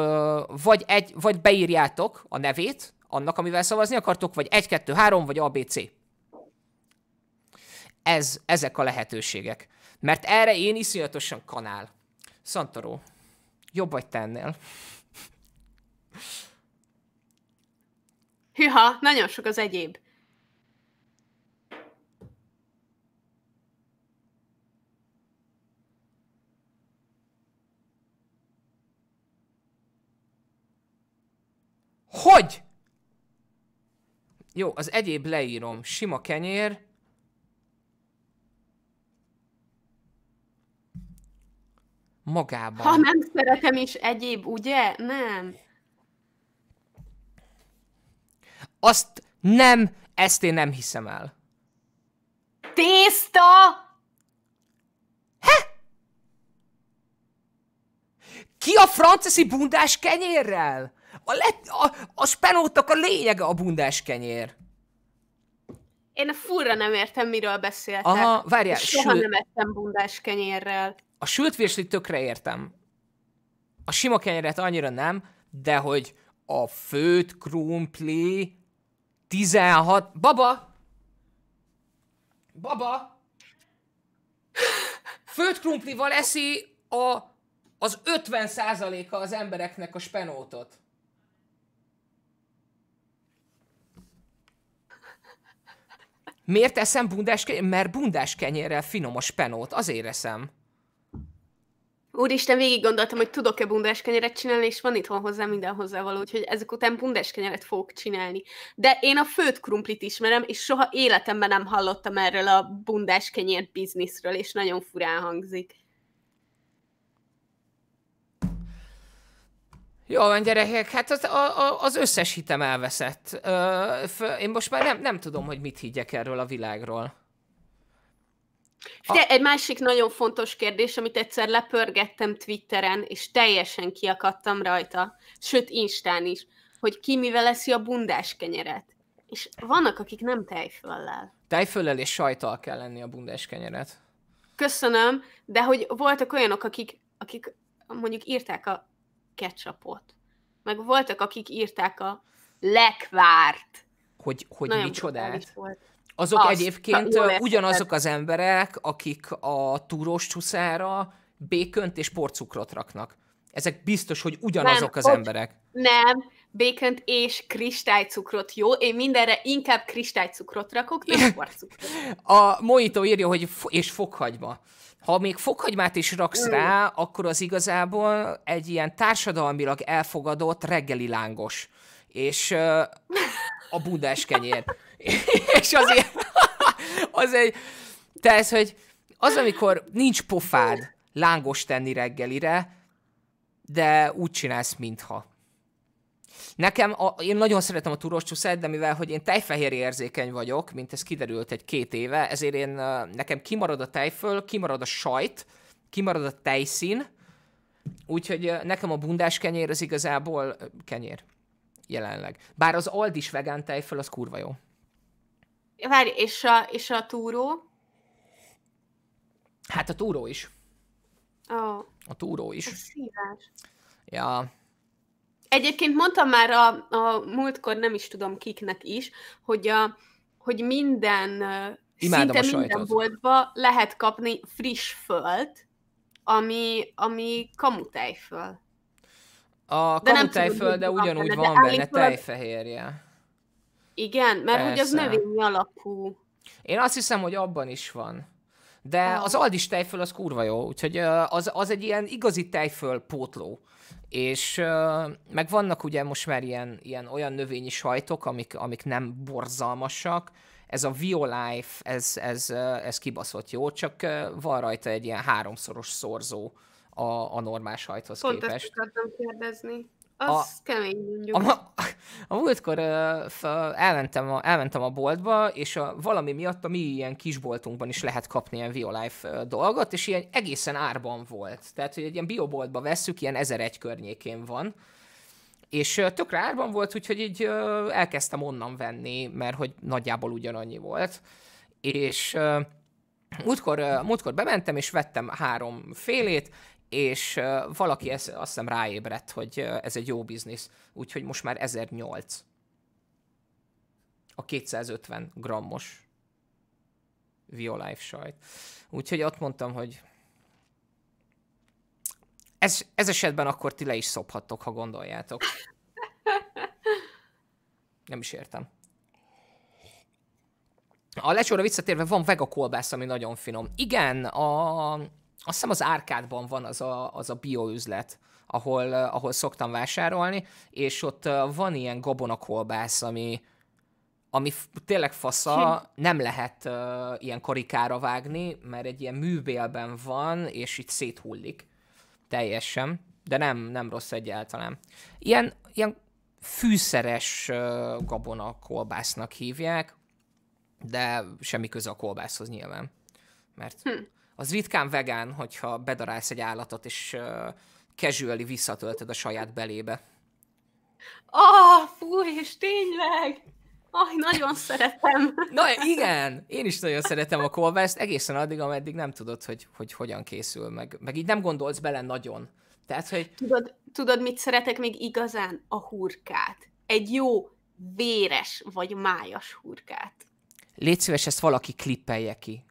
vagy, egy, vagy beírjátok a nevét, annak, amivel szavazni akartok, vagy 1, 2, 3, vagy ABC. Ez, ezek a lehetőségek. Mert erre én iszonyatosan kanál. Szantoró, jobb vagy te ennél. Hűha, nagyon sok az egyéb. Hogy? Jó, az egyéb leírom. Sima kenyér. Magában. Ha nem szeretem is egyéb, ugye? Nem. Azt nem, ezt én nem hiszem el. Tészta! Ki a francesi bundás kenyérrel? A, let, a, a spenótok a lényege a bundás kenyér. Én furra nem értem, miről beszéltek. Aha, várjál. Soha sül... nem ettem bundás kenyérrel. A sült virslit tökre értem. A sima kenyeret annyira nem, de hogy a főt, krumpli, 16... Baba! Baba! Főt krumplival eszi a, az 50%-a az embereknek a spenótot. Miért eszem bundás kenyér? Mert bundás kenyérrel finom a spenót, azért eszem. Úristen, végig gondoltam, hogy tudok-e bundás kenyeret csinálni, és van itthon hozzá minden hozzávaló, úgyhogy ezek után bundás kenyeret fogok csinálni. De én a főt krumplit ismerem, és soha életemben nem hallottam erről a bundás kenyér bizniszről, és nagyon furán hangzik. Jó van, gyerekek, hát az, a, a, az összes hitem elveszett. Ö, f, én most már nem, nem tudom, hogy mit higgyek erről a világról. A... egy másik nagyon fontos kérdés, amit egyszer lepörgettem Twitteren, és teljesen kiakadtam rajta, sőt Instán is, hogy ki mivel leszi a bundás kenyeret. És vannak, akik nem tejföllel. Tejföllel és sajtal kell lenni a bundás kenyeret. Köszönöm, de hogy voltak olyanok, akik, akik mondjuk írták a ketchupot. Meg voltak, akik írták a lekvárt. Hogy, hogy micsodát? Azok Azt, egyébként a, ugyanazok az emberek, akik a túrós csúszára békönt és porcukrot raknak. Ezek biztos, hogy ugyanazok nem, az ott, emberek. Nem, békönt és kristálycukrot, jó? Én mindenre inkább kristálycukrot rakok, nem porcukrot. a Moito írja, hogy fo- és fokhagyma ha még fokhagymát is raksz rá, akkor az igazából egy ilyen társadalmilag elfogadott reggeli lángos. És uh, a bundás kenyér. *laughs* és azért *laughs* az egy... Tehát, hogy az, amikor nincs pofád lángos tenni reggelire, de úgy csinálsz, mintha. Nekem, a, én nagyon szeretem a turós csúszát, de mivel, hogy én tejfehér érzékeny vagyok, mint ez kiderült egy-két éve, ezért én, nekem kimarad a tejföl, kimarad a sajt, kimarad a tejszín, úgyhogy nekem a bundás kenyér az igazából kenyér jelenleg. Bár az Aldis vegán tejföl, az kurva jó. Várj, és a, és a túró? Hát a túró is. Oh. A túró is. Ez szívás. Ja. Egyébként mondtam már a, a múltkor, nem is tudom kiknek is, hogy, a, hogy minden, Imádom szinte a minden boltba lehet kapni friss fölt, ami, ami kamutejföl. A kamutejföl, de ugyanúgy van benne, tejfehérje. Igen, mert Persze. hogy az növényi alapú. Én azt hiszem, hogy abban is van. De az aldis tejföl az kurva jó, úgyhogy az, az egy ilyen igazi tejföl pótló. És meg vannak ugye most már ilyen, ilyen olyan növényi sajtok, amik, amik nem borzalmasak, ez a Violife, ez, ez, ez kibaszott jó, csak van rajta egy ilyen háromszoros szorzó a, a normál sajthoz Pont képest. Pont ezt kérdezni. Az a, kemény mondjuk. A, *laughs* a múltkor uh, elmentem, a, elmentem a boltba, és a, valami miatt a mi ilyen kisboltunkban is lehet kapni ilyen Violife uh, dolgot, és ilyen egészen árban volt. Tehát, hogy egy ilyen bioboltba vesszük, ilyen 1001 környékén van. És uh, tökre árban volt, úgyhogy így uh, elkezdtem onnan venni, mert hogy nagyjából ugyanannyi volt. És uh, Múltkor, múltkor bementem, és vettem három félét, és valaki ez, azt hiszem ráébredt, hogy ez egy jó biznisz, úgyhogy most már 1008 a 250 grammos Violife sajt. Úgyhogy ott mondtam, hogy ez, ez esetben akkor ti le is szophattok, ha gondoljátok. Nem is értem. A lecsóra visszatérve van vega kolbász, ami nagyon finom. Igen, a, azt hiszem az árkádban van az a, az a bioüzlet, ahol, eh, ahol szoktam vásárolni, és ott eh, van ilyen gabonakolbász, ami, ami tényleg fasza, nem lehet uh, ilyen karikára vágni, mert egy ilyen műbélben van, és itt széthullik teljesen, de nem, nem rossz egyáltalán. Ilyen, ilyen fűszeres uh, gabona hívják, de semmi köze a kolbászhoz nyilván, mert hm az ritkán vegán, hogyha bedarálsz egy állatot, és uh, casually visszatöltöd a saját belébe. Ah, oh, fúj, és tényleg! Aj, oh, nagyon szeretem. Na igen, én is nagyon szeretem a kolbászt, egészen addig, ameddig nem tudod, hogy, hogy hogyan készül, meg, meg így nem gondolsz bele nagyon. Tehát, hogy... tudod, tudod, mit szeretek még igazán? A hurkát. Egy jó véres vagy májas hurkát. Légy szíves, ezt valaki klippelje ki.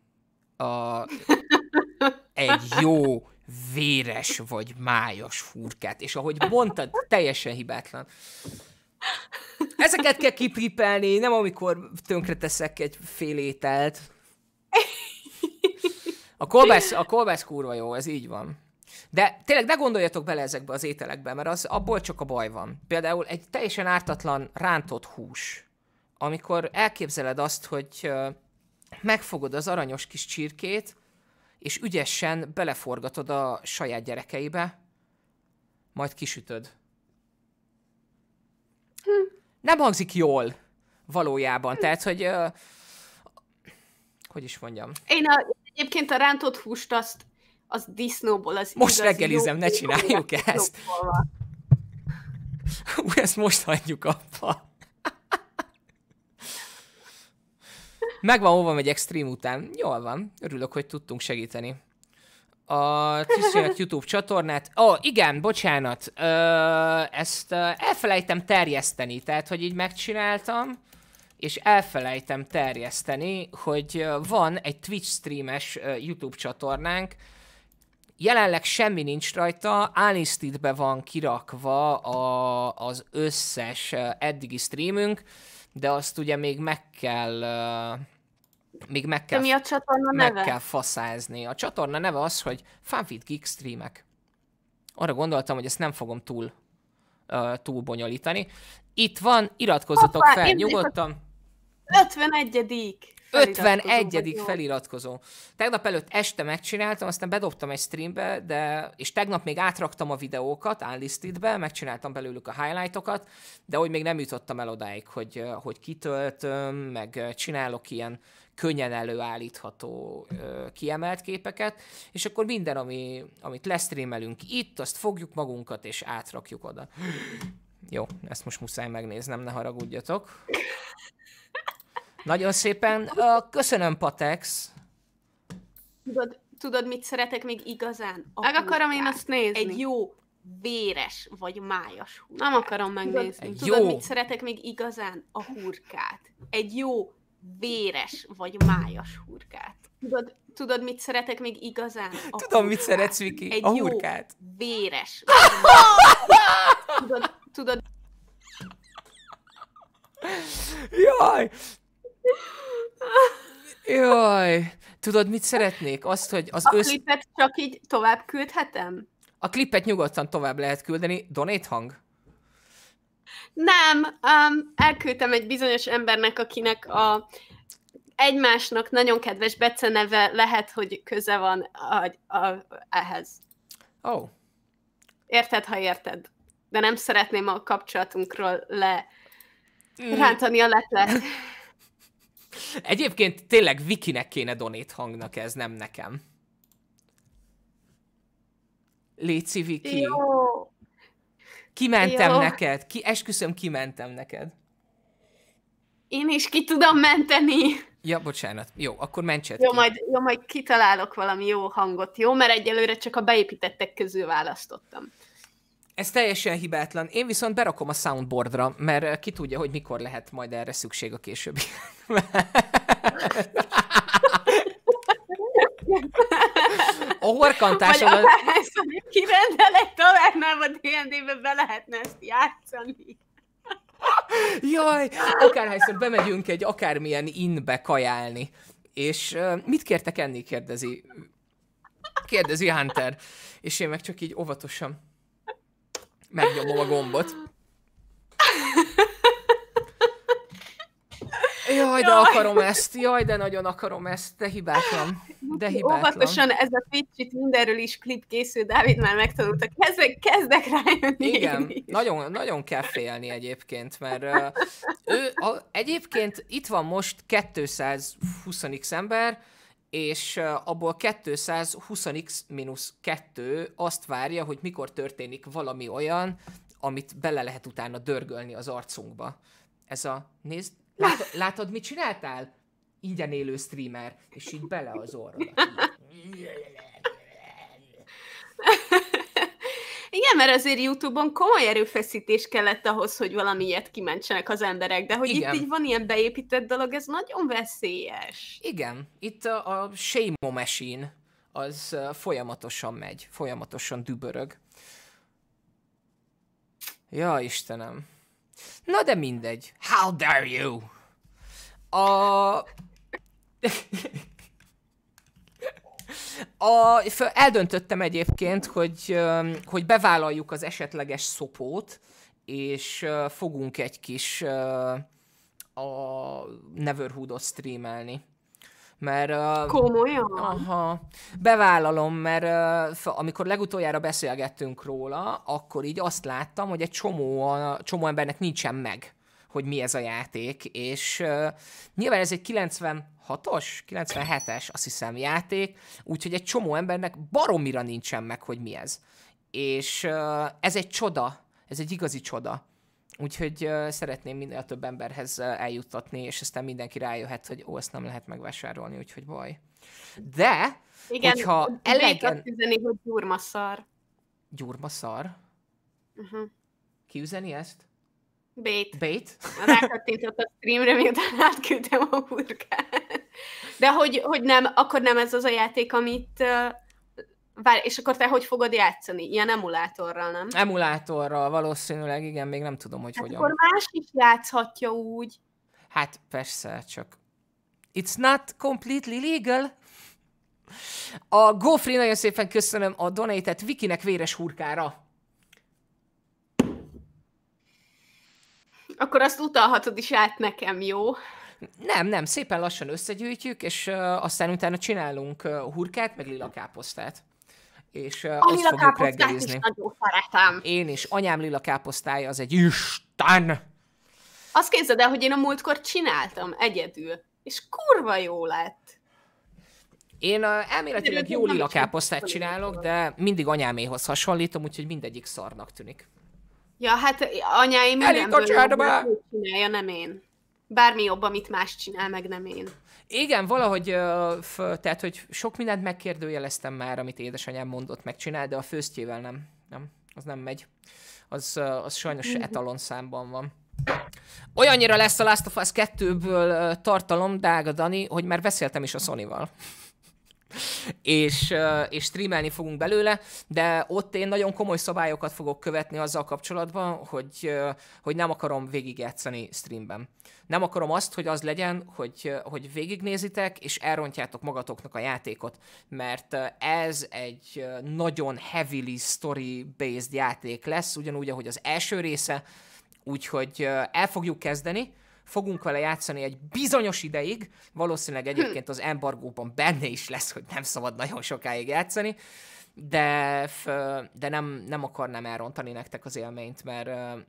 A, egy jó véres vagy májas furkát. És ahogy mondtad, teljesen hibátlan. Ezeket kell kipipelni, nem amikor tönkreteszek egy fél ételt. A kolbász, a kolbász kurva jó, ez így van. De tényleg ne gondoljatok bele ezekbe az ételekbe, mert az, abból csak a baj van. Például egy teljesen ártatlan rántott hús. Amikor elképzeled azt, hogy megfogod az aranyos kis csirkét, és ügyesen beleforgatod a saját gyerekeibe, majd kisütöd. Hm. Nem hangzik jól valójában, hm. tehát, hogy uh, hogy is mondjam. Én a, egyébként a rántott húst azt, az disznóból az Most reggelizem, ne csináljuk ezt. Ú, ezt most hagyjuk abba. Megvan, hova megy extrém után. Jól van, örülök, hogy tudtunk segíteni. A Tisztelt YouTube csatornát. Ó, oh, igen, bocsánat. Ö, ezt ö, elfelejtem terjeszteni, tehát, hogy így megcsináltam, és elfelejtem terjeszteni, hogy van egy Twitch streames YouTube csatornánk, Jelenleg semmi nincs rajta, unlisted van kirakva a, az összes eddigi streamünk, de azt ugye még meg kell, még meg kell, mi a csatorna meg neve? kell faszázni. A csatorna neve az, hogy Fanfit Geek Streamek. Arra gondoltam, hogy ezt nem fogom túl, uh, túl bonyolítani. Itt van, iratkozzatok Hoppá, fel, nyugodtan. 51. 51. feliratkozó. Tegnap előtt este megcsináltam, aztán bedobtam egy streambe, de, és tegnap még átraktam a videókat unlistedbe, megcsináltam belőlük a highlightokat, de hogy még nem jutottam el odáig, hogy, hogy kitöltöm, meg csinálok ilyen könnyen előállítható ö, kiemelt képeket, és akkor minden, ami, amit lesztrémelünk itt, azt fogjuk magunkat, és átrakjuk oda. Jó, ezt most muszáj megnéznem, ne haragudjatok. Nagyon szépen. Köszönöm, Patex. Tudod, tudod, mit szeretek még igazán? A meg akarom én azt nézni. Egy jó véres vagy májas húrkát. Nem akarom megnézni. Tudod, jó. tudod mit szeretek még igazán? A hurkát. Egy jó véres vagy májas hurkát. Tudod, tudod mit szeretek még igazán? A Tudom, hurkát. mit szeretsz, Viki. Egy a hurkát. Jó, véres. *laughs* tudod, tudod. Jaj! Jaj! Tudod, mit szeretnék? Azt, hogy az A össz... klipet csak így tovább küldhetem? A klipet nyugodtan tovább lehet küldeni. Donate hang? Nem, um, elküldtem egy bizonyos embernek, akinek a egymásnak nagyon kedves beceneve lehet, hogy köze van a, a, ehhez. Ó. Oh. Érted, ha érted. De nem szeretném a kapcsolatunkról le mm. rántani a letlet. *laughs* Egyébként tényleg Vikinek kéne donét hangnak ez, nem nekem. Léci Viki. Jó. Kimentem Jó. neked. Ki, esküszöm, kimentem neked. Én is ki tudom menteni. Ja, bocsánat. Jó, akkor mentset jó, ki. Majd, jó, majd kitalálok valami jó hangot, jó? Mert egyelőre csak a beépítettek közül választottam. Ez teljesen hibátlan. Én viszont berakom a soundboardra, mert eh, ki tudja, hogy mikor lehet majd erre szükség a későbbi. *laughs* a horkantásodat... Vagy kivendel egy tavernába D&D-be, be lehetne ezt játszani. Jaj, akárhányszor bemegyünk egy akármilyen inbe kajálni. És mit kértek enni, kérdezi kérdezi Hunter. És én meg csak így óvatosan megnyomom a gombot. Jaj, de Jaj. akarom ezt, jaj, de nagyon akarom ezt, de hibátlan. De hibátlan. Óvatosan ez a picsit mindenről is klip készül, Dávid már megtanulta, kezdek, kezdek rájönni. Igen, nagyon, nagyon kell félni egyébként, mert ő a, egyébként itt van most 220x ember, és abból 220x mínusz 2 azt várja, hogy mikor történik valami olyan, amit bele lehet utána dörgölni az arcunkba. Ez a, nézd, Látod, látod, mit csináltál? Ingyen élő streamer, és így bele az orrodat. Igen, mert azért YouTube-on komoly erőfeszítés kellett ahhoz, hogy valami ilyet kimentsenek az emberek, de hogy Igen. itt így van ilyen beépített dolog, ez nagyon veszélyes. Igen, itt a, a shame machine az folyamatosan megy, folyamatosan dübörög. Ja, Istenem. Na de mindegy. How dare you? A... A, eldöntöttem egyébként, hogy, hogy bevállaljuk az esetleges szopót, és fogunk egy kis a Neverhood-ot streamelni mert... Uh, Komolyan? Aha. Bevállalom, mert uh, amikor legutoljára beszélgettünk róla, akkor így azt láttam, hogy egy csomó, csomó embernek nincsen meg hogy mi ez a játék, és uh, nyilván ez egy 96-os, 97-es, azt hiszem, játék, úgyhogy egy csomó embernek baromira nincsen meg, hogy mi ez. És uh, ez egy csoda, ez egy igazi csoda. Úgyhogy uh, szeretném minél több emberhez uh, eljuttatni, és aztán mindenki rájöhet, hogy ó, ezt nem lehet megvásárolni, úgyhogy baj. De, Igen, hogyha Igen, üzeni, hogy gyurmaszar. Gyurmaszar? Uh-huh. Ki üzeni ezt? Bait. Bait? *laughs* Rákattintott a streamre, miután átküldtem a burkát. De hogy, hogy nem, akkor nem ez az a játék, amit, Várj, és akkor te hogy fogod játszani? Ilyen emulátorral, nem? Emulátorral valószínűleg, igen, még nem tudom, hogy hát hogyan. Akkor más is játszhatja úgy. Hát persze, csak... It's not completely legal. A Gofri nagyon szépen köszönöm a donatet Vikinek véres hurkára. Akkor azt utalhatod is át nekem, jó? Nem, nem, szépen lassan összegyűjtjük, és uh, aztán utána csinálunk uh, hurkát, meg lila káposztát és uh, a lila fogjuk reggelizni. Is szeretem. Én is. Anyám lila káposztája az egy isten! Azt képzeld el, hogy én a múltkor csináltam egyedül, és kurva jó lett. Én a, elméletileg jó lila káposztát csinálok, de mindig anyáméhoz hasonlítom, úgyhogy mindegyik szarnak tűnik. Ja, hát anyáim mindenből csinálja, nem én. Bármi jobb, amit más csinál, meg nem én. Igen, valahogy, tehát, hogy sok mindent megkérdőjeleztem már, amit édesanyám mondott, megcsinál, de a főztjével nem. Nem, az nem megy. Az, az sajnos mhm. etalon számban van. Olyannyira lesz a Last of Us 2-ből tartalom, Dága Dani, hogy már beszéltem is a Sony-val és, és streamelni fogunk belőle, de ott én nagyon komoly szabályokat fogok követni azzal kapcsolatban, hogy, hogy nem akarom végigjátszani streamben. Nem akarom azt, hogy az legyen, hogy, hogy végignézitek, és elrontjátok magatoknak a játékot, mert ez egy nagyon heavily story-based játék lesz, ugyanúgy, ahogy az első része, úgyhogy el fogjuk kezdeni, fogunk vele játszani egy bizonyos ideig, valószínűleg egyébként az embargóban benne is lesz, hogy nem szabad nagyon sokáig játszani, de, de nem, nem akarnám elrontani nektek az élményt, mert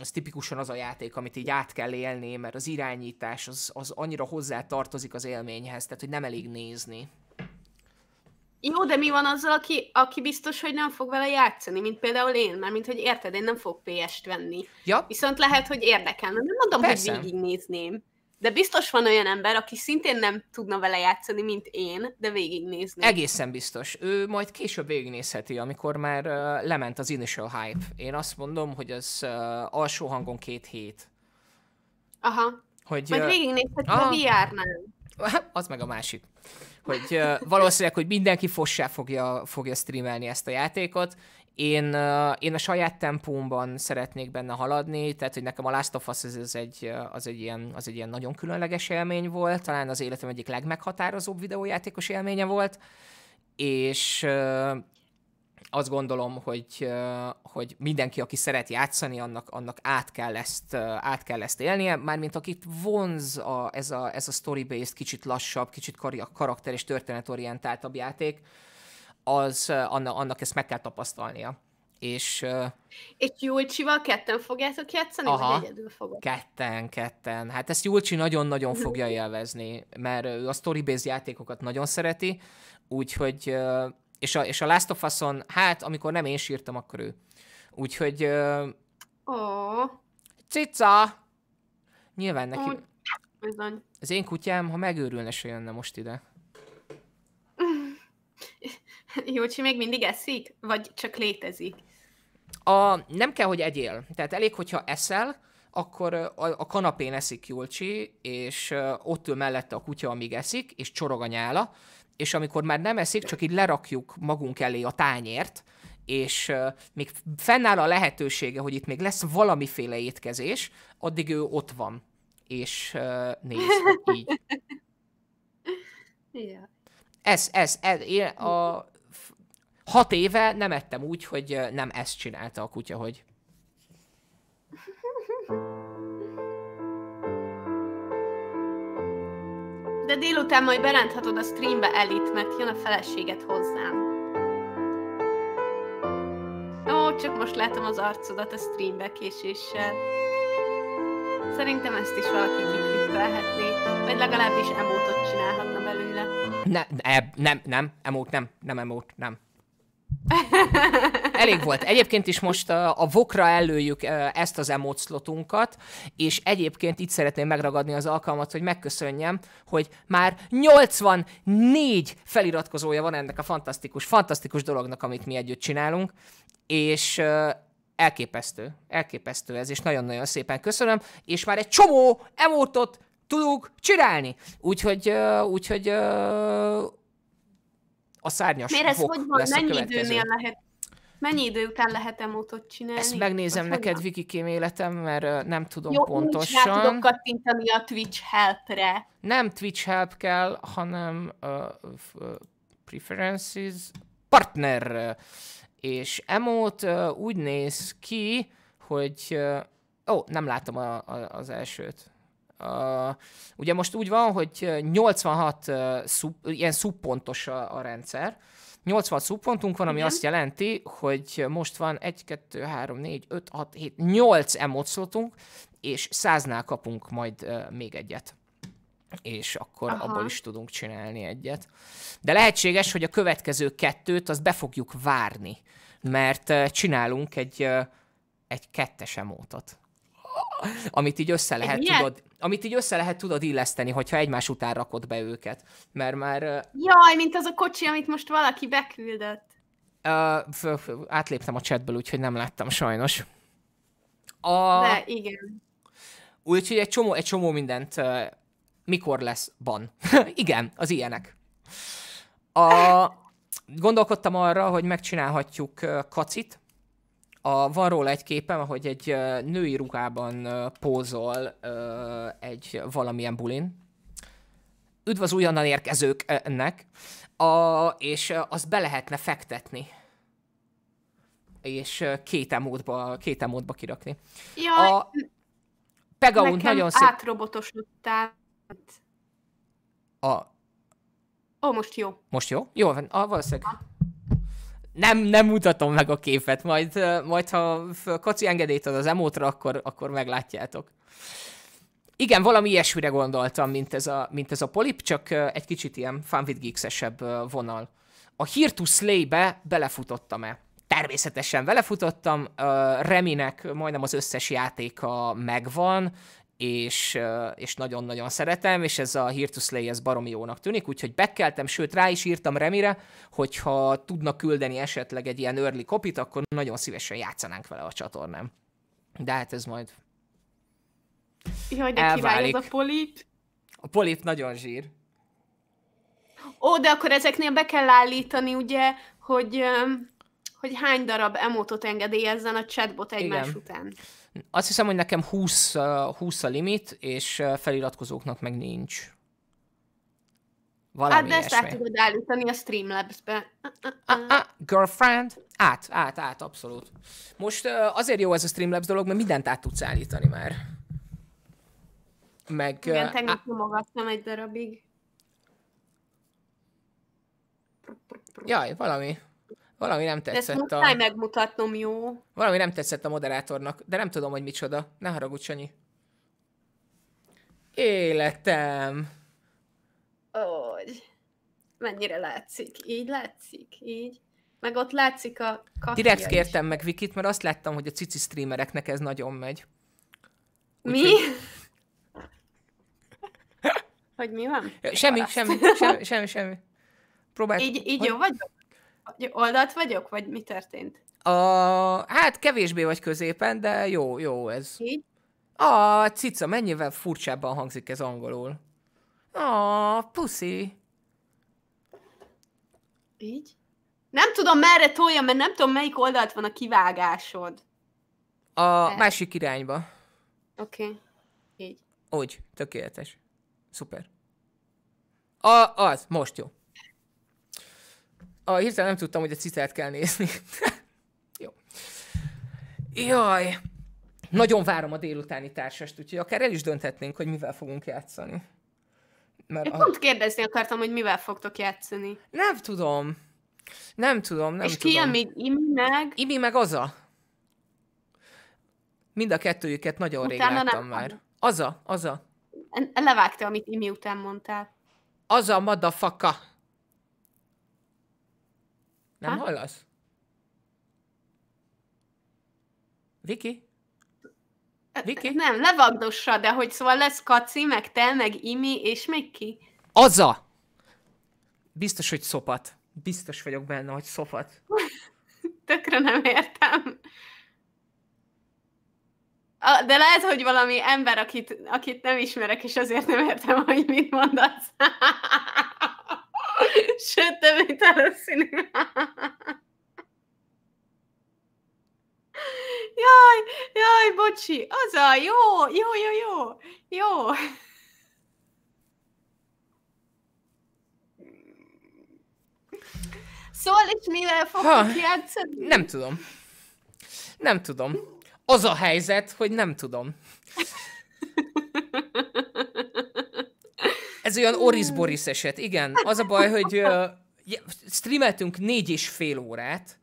ez tipikusan az a játék, amit így át kell élni, mert az irányítás az, az annyira hozzá tartozik az élményhez, tehát hogy nem elég nézni. Jó, de mi van azzal, aki, aki biztos, hogy nem fog vele játszani, mint például én, mert mint hogy érted, én nem fog PS-t venni. Ja. Viszont lehet, hogy érdekelne. Nem mondom, Persze. hogy végignézném. De biztos van olyan ember, aki szintén nem tudna vele játszani, mint én, de végignézni. Egészen biztos. Ő majd később végignézheti, amikor már uh, lement az initial hype. Én azt mondom, hogy az uh, alsó hangon két hét. Aha. Hogy, majd uh, végignézheti a VR-nál. Az meg a másik hogy uh, valószínűleg, hogy mindenki fossá fogja, fogja streamelni ezt a játékot. Én, uh, én a saját tempómban szeretnék benne haladni, tehát hogy nekem a Last of Us az, az, egy, az, egy, ilyen, az egy ilyen nagyon különleges élmény volt, talán az életem egyik legmeghatározóbb videójátékos élménye volt, és azt gondolom, hogy, hogy mindenki, aki szeret játszani, annak, annak át, kell ezt, át kell ezt élnie, mármint akit vonz a, ez, a, ez a story-based, kicsit lassabb, kicsit karakter- és történetorientáltabb játék, az annak, annak ezt meg kell tapasztalnia. És, és Julcsival ketten fogjátok játszani, aha, vagy egyedül fogok? Ketten, ketten. Hát ezt Julcsi nagyon-nagyon fogja mm. élvezni, mert ő a story-based játékokat nagyon szereti, úgyhogy és a, és a Last of Us-on, hát, amikor nem én sírtam, akkor ő. Úgyhogy... Ö... Oh. Cica! Nyilván neki... Oh, bizony. Az én kutyám, ha megőrülne, se jönne most ide. *laughs* Jócsi még mindig eszik? Vagy csak létezik? A, nem kell, hogy egyél. Tehát elég, hogyha eszel, akkor a, a kanapén eszik Julcsi, és ott ül mellette a kutya, amíg eszik, és csorog a nyála, és amikor már nem eszik, csak így lerakjuk magunk elé a tányért, és uh, még fennáll a lehetősége, hogy itt még lesz valamiféle étkezés, addig ő ott van, és uh, néz így. Yeah. *laughs* Ez, ez, ez, én a hat éve nem ettem úgy, hogy nem ezt csinálta a kutya, hogy De délután majd beránthatod a streambe elit, mert jön a feleséget hozzám. Ó, csak most látom az arcodat a streambe késéssel. Szerintem ezt is valaki kiklippelhetné, vagy legalábbis emótot csinálhatna belőle. Ne, ne, nem, nem, emót nem, nem emót, nem. *laughs* elég volt. Egyébként is most a vokra előjük ezt az emóclotunkat, és egyébként itt szeretném megragadni az alkalmat, hogy megköszönjem, hogy már 84 feliratkozója van ennek a fantasztikus, fantasztikus dolognak, amit mi együtt csinálunk, és elképesztő, elképesztő ez, és nagyon-nagyon szépen köszönöm, és már egy csomó emótot tudunk csinálni. Úgyhogy, úgyhogy a szárnyas Miért ez hogy van, mennyi időnél lehet Mennyi idő után lehet emótot csinálni? Ezt megnézem Azt neked Wikikém életem, mert nem tudom Jó, pontosan. Jó, tudok kattintani a Twitch helpre. Nem Twitch help kell, hanem uh, preferences partner. És emót uh, úgy néz ki, hogy... Uh, ó, nem látom a, a, az elsőt. Uh, ugye most úgy van, hogy 86 uh, szub, ilyen szuppontos a, a rendszer, uh, 80 szubpontunk van, ami Igen. azt jelenti, hogy most van 1, 2, 3, 4, 5, 6, 7, 8 emoclotunk, és 100-nál kapunk majd uh, még egyet és akkor Aha. abból is tudunk csinálni egyet. De lehetséges, hogy a következő kettőt az be fogjuk várni, mert uh, csinálunk egy, uh, egy kettes emótot amit így össze lehet, Milyen? tudod, amit így össze lehet tudod illeszteni, hogyha egymás után rakod be őket. Mert már... Jaj, mint az a kocsi, amit most valaki beküldött. Uh, átléptem a chatből, úgyhogy nem láttam sajnos. A... De, igen. Úgyhogy egy csomó, egy csomó mindent uh, mikor lesz ban. *laughs* igen, az ilyenek. A... Gondolkodtam arra, hogy megcsinálhatjuk uh, kacit, a, van róla egy képem, ahogy egy női ruhában pózol egy valamilyen bulin. Üdv az újonnan érkezőknek, a, és azt be lehetne fektetni és két emódba, két emódba kirakni. Jaj, a Pegaunt nagyon szép... átrobotosodtál. A... Ó, most jó. Most jó? Jó van, a, valószínűleg nem, nem mutatom meg a képet, majd, majd ha Kaci engedélyt ad az emótra, akkor, akkor meglátjátok. Igen, valami ilyesmire gondoltam, mint ez a, mint ez a polip, csak egy kicsit ilyen fun geeksesebb vonal. A Here to Slay-be belefutottam-e? Természetesen belefutottam, Reminek majdnem az összes játéka megvan, és, és nagyon-nagyon szeretem, és ez a Here to Slay, ez baromi jónak tűnik, úgyhogy bekeltem, sőt rá is írtam Remire, hogyha tudnak küldeni esetleg egy ilyen early kopit, akkor nagyon szívesen játszanánk vele a csatornám. De hát ez majd Jaj, de elválik. a polip. A polip nagyon zsír. Ó, de akkor ezeknél be kell állítani, ugye, hogy, hogy hány darab emotot engedélyezzen a chatbot egymás Igen. után. Azt hiszem, hogy nekem 20, 20 a limit, és feliratkozóknak meg nincs. Valami hát de ezt át tudod állítani a Streamlabs-be. Ah, ah, girlfriend? Át, át, át, abszolút. Most azért jó ez a Streamlabs dolog, mert mindent át tudsz állítani már. Meg, Igen, uh, tegnap nyomogattam egy darabig. Jaj, valami, valami nem tetszett a ezt a... megmutatnom, jó? Valami nem tetszett a moderátornak, de nem tudom, hogy micsoda. Ne haragudj, Sanyi. Életem! Hogy? Mennyire látszik? Így látszik? Így? Meg ott látszik a kafia Direkt kértem is. meg Vikit, mert azt láttam, hogy a cici streamereknek ez nagyon megy. Úgy, mi? Hogy... hogy mi van? Semmi, semmi, semmi, semmi, semmi. Próbáld, Így, így hogy... jó vagyok? Oldalt vagyok, vagy mi történt? A, hát kevésbé vagy középen, de jó, jó ez. Így? A cica, mennyivel furcsábban hangzik ez angolul. A puszi. Így? Nem tudom merre tolja, mert nem tudom melyik oldalt van a kivágásod. A De. másik irányba. Oké. Okay. Így. Úgy, tökéletes. Szuper. A, az, most jó a hirtelen nem tudtam, hogy a citát kell nézni. *laughs* Jó. Jaj. Nagyon várom a délutáni társast, úgyhogy akár el is dönthetnénk, hogy mivel fogunk játszani. Mert Én a... pont kérdezni akartam, hogy mivel fogtok játszani. Nem tudom. Nem tudom, nem És tudom. És ki még Imi meg? Imi meg Aza. Mind a kettőjüket nagyon Utána rég láttam nem... már. Aza, Aza. Levágta, amit Imi után mondtál. Aza, madafaka. Nem Há? hallasz? Viki? Viki? Nem, levagdossa, de hogy szóval lesz Kaci, meg te, meg Imi, és még ki? Aza! Biztos, hogy szopat. Biztos vagyok benne, hogy szopat. *laughs* Tökre nem értem. De lehet, hogy valami ember, akit, akit nem ismerek, és azért nem értem, hogy mit mondasz. *laughs* Sőt, te vitel a színivá. Jaj, jaj, bocsi, az a jó, jó, jó, jó, jó. Szóval, is mivel fogok ha, játszani? Nem tudom. Nem tudom. Az a helyzet, hogy nem tudom. *laughs* Ez olyan Boris eset, igen. Az a baj, hogy uh, streameltünk négy és fél órát,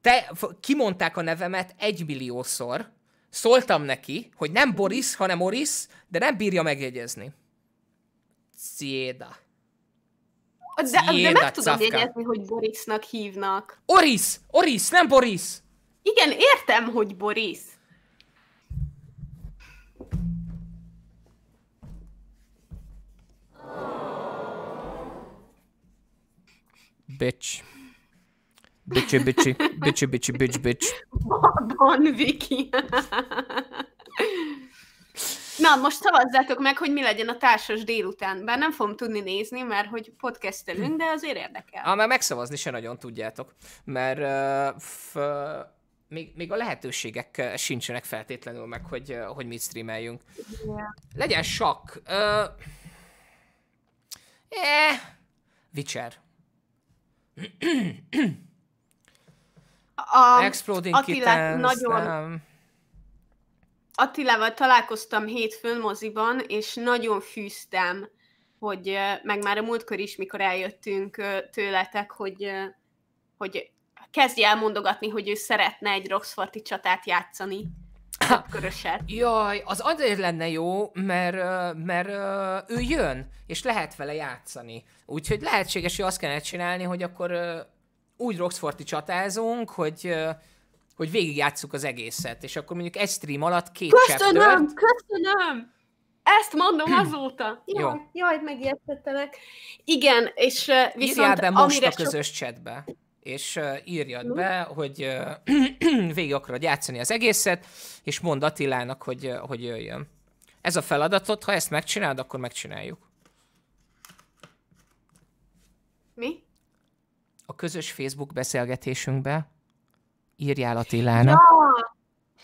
te, kimondták a nevemet egymilliószor, szóltam neki, hogy nem Boris, hanem Oris, de nem bírja megjegyezni. Ciéda. De, de meg tudom jegyezni, hogy Borisnak hívnak. Oris! Oris, nem Boris! Igen, értem, hogy Boris. Bitch. Bitchy, bitchy, bitchy, bitchy, bitch, bitch. Bon, Viki. Na, most szavazzátok meg, hogy mi legyen a társas délután. Bár nem fogom tudni nézni, mert hogy podcastelünk, de azért érdekel. Ah, mert megszavazni se nagyon tudjátok, mert uh, f, uh, még, még a lehetőségek sincsenek feltétlenül meg, hogy, uh, hogy mit streameljünk. Yeah. Legyen sok. Uh, eh, Witcher. A Exploding Attila nagyon... Nem. Attilával találkoztam hétfőn moziban, és nagyon fűztem, hogy meg már a múltkor is, mikor eljöttünk tőletek, hogy, hogy kezdj el mondogatni, hogy ő szeretne egy Roxforti csatát játszani *laughs* köröset. Jaj, az azért lenne jó, mert, mert ő jön, és lehet vele játszani. Úgyhogy lehetséges, hogy azt kellene csinálni, hogy akkor úgy Roxforti csatázunk, hogy hogy végigjátsszuk az egészet, és akkor mondjuk egy stream alatt két Köszönöm, chaptert. köszönöm! Ezt mondom *clears throat* azóta. Jó. jaj megijedtettelek. Igen, és viszont... Írjál be most amire a közös so és írjad be, hogy *clears throat* végig akarod játszani az egészet, és mond Attilának, hogy, hogy jöjjön. Ez a feladatot, ha ezt megcsinálod, akkor megcsináljuk. Mi? A közös Facebook beszélgetésünkbe írjál Attilának. Ja!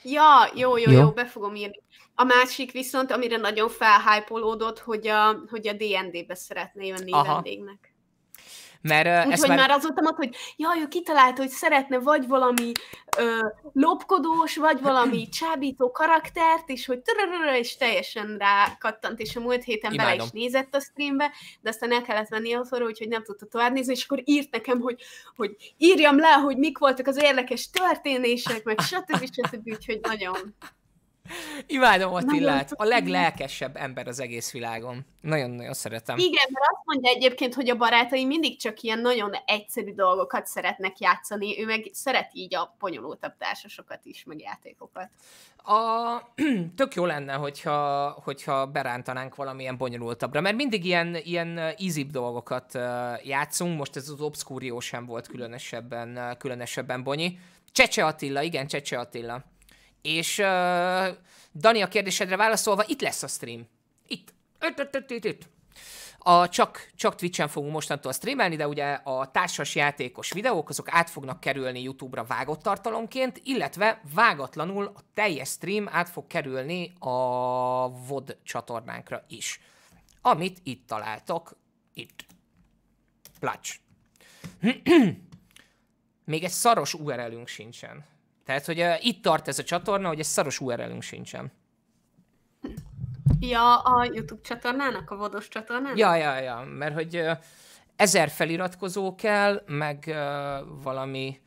Ja, jó, jó, jó, jó, be fogom írni. A másik viszont, amire nagyon felhájpolódott, hogy a, hogy a D&D-be szeretné jönni vendégnek. Mert, Úgyhogy már... már azóta mondta, hogy jaj, ő kitalálta, hogy szeretne vagy valami ö, lopkodós, vagy valami *clears throat* csábító karaktert, és hogy és teljesen rákattant, és a múlt héten Imádom. bele is nézett a streambe, de aztán el kellett venni a forró, úgyhogy nem tudta tovább nézni, és akkor írt nekem, hogy, hogy írjam le, hogy mik voltak az érdekes történések, meg stb. stb. stb. Úgyhogy nagyon Imádom Attillát, a leglelkesebb ember az egész világon. Nagyon-nagyon szeretem. Igen, mert azt mondja egyébként, hogy a barátai mindig csak ilyen nagyon egyszerű dolgokat szeretnek játszani, ő meg szeret így a bonyolultabb társasokat is, meg játékokat. A, *clears throat* tök jó lenne, hogyha, hogyha berántanánk valamilyen bonyolultabbra, mert mindig ilyen, ilyen easy dolgokat játszunk, most ez az obszkúrió sem volt különösebben, különösebben bonyi. Csecse Attila, igen, Csecse Attila. És uh, Dani, a kérdésedre válaszolva, itt lesz a stream. Itt. Itt, itt, itt, itt. itt. A csak, csak Twitch-en fogunk mostantól streamelni, de ugye a társas játékos videók azok át fognak kerülni YouTube-ra vágott tartalomként, illetve vágatlanul a teljes stream át fog kerülni a VOD csatornánkra is. Amit itt találtok, itt. Plács. *clears throat* Még egy szaros url sincsen. Tehát, hogy uh, itt tart ez a csatorna, hogy egy szaros URL-ünk sincsen. Ja, a YouTube csatornának, a vodos csatornának? Ja, ja, ja, mert hogy uh, ezer feliratkozó kell, meg uh, valami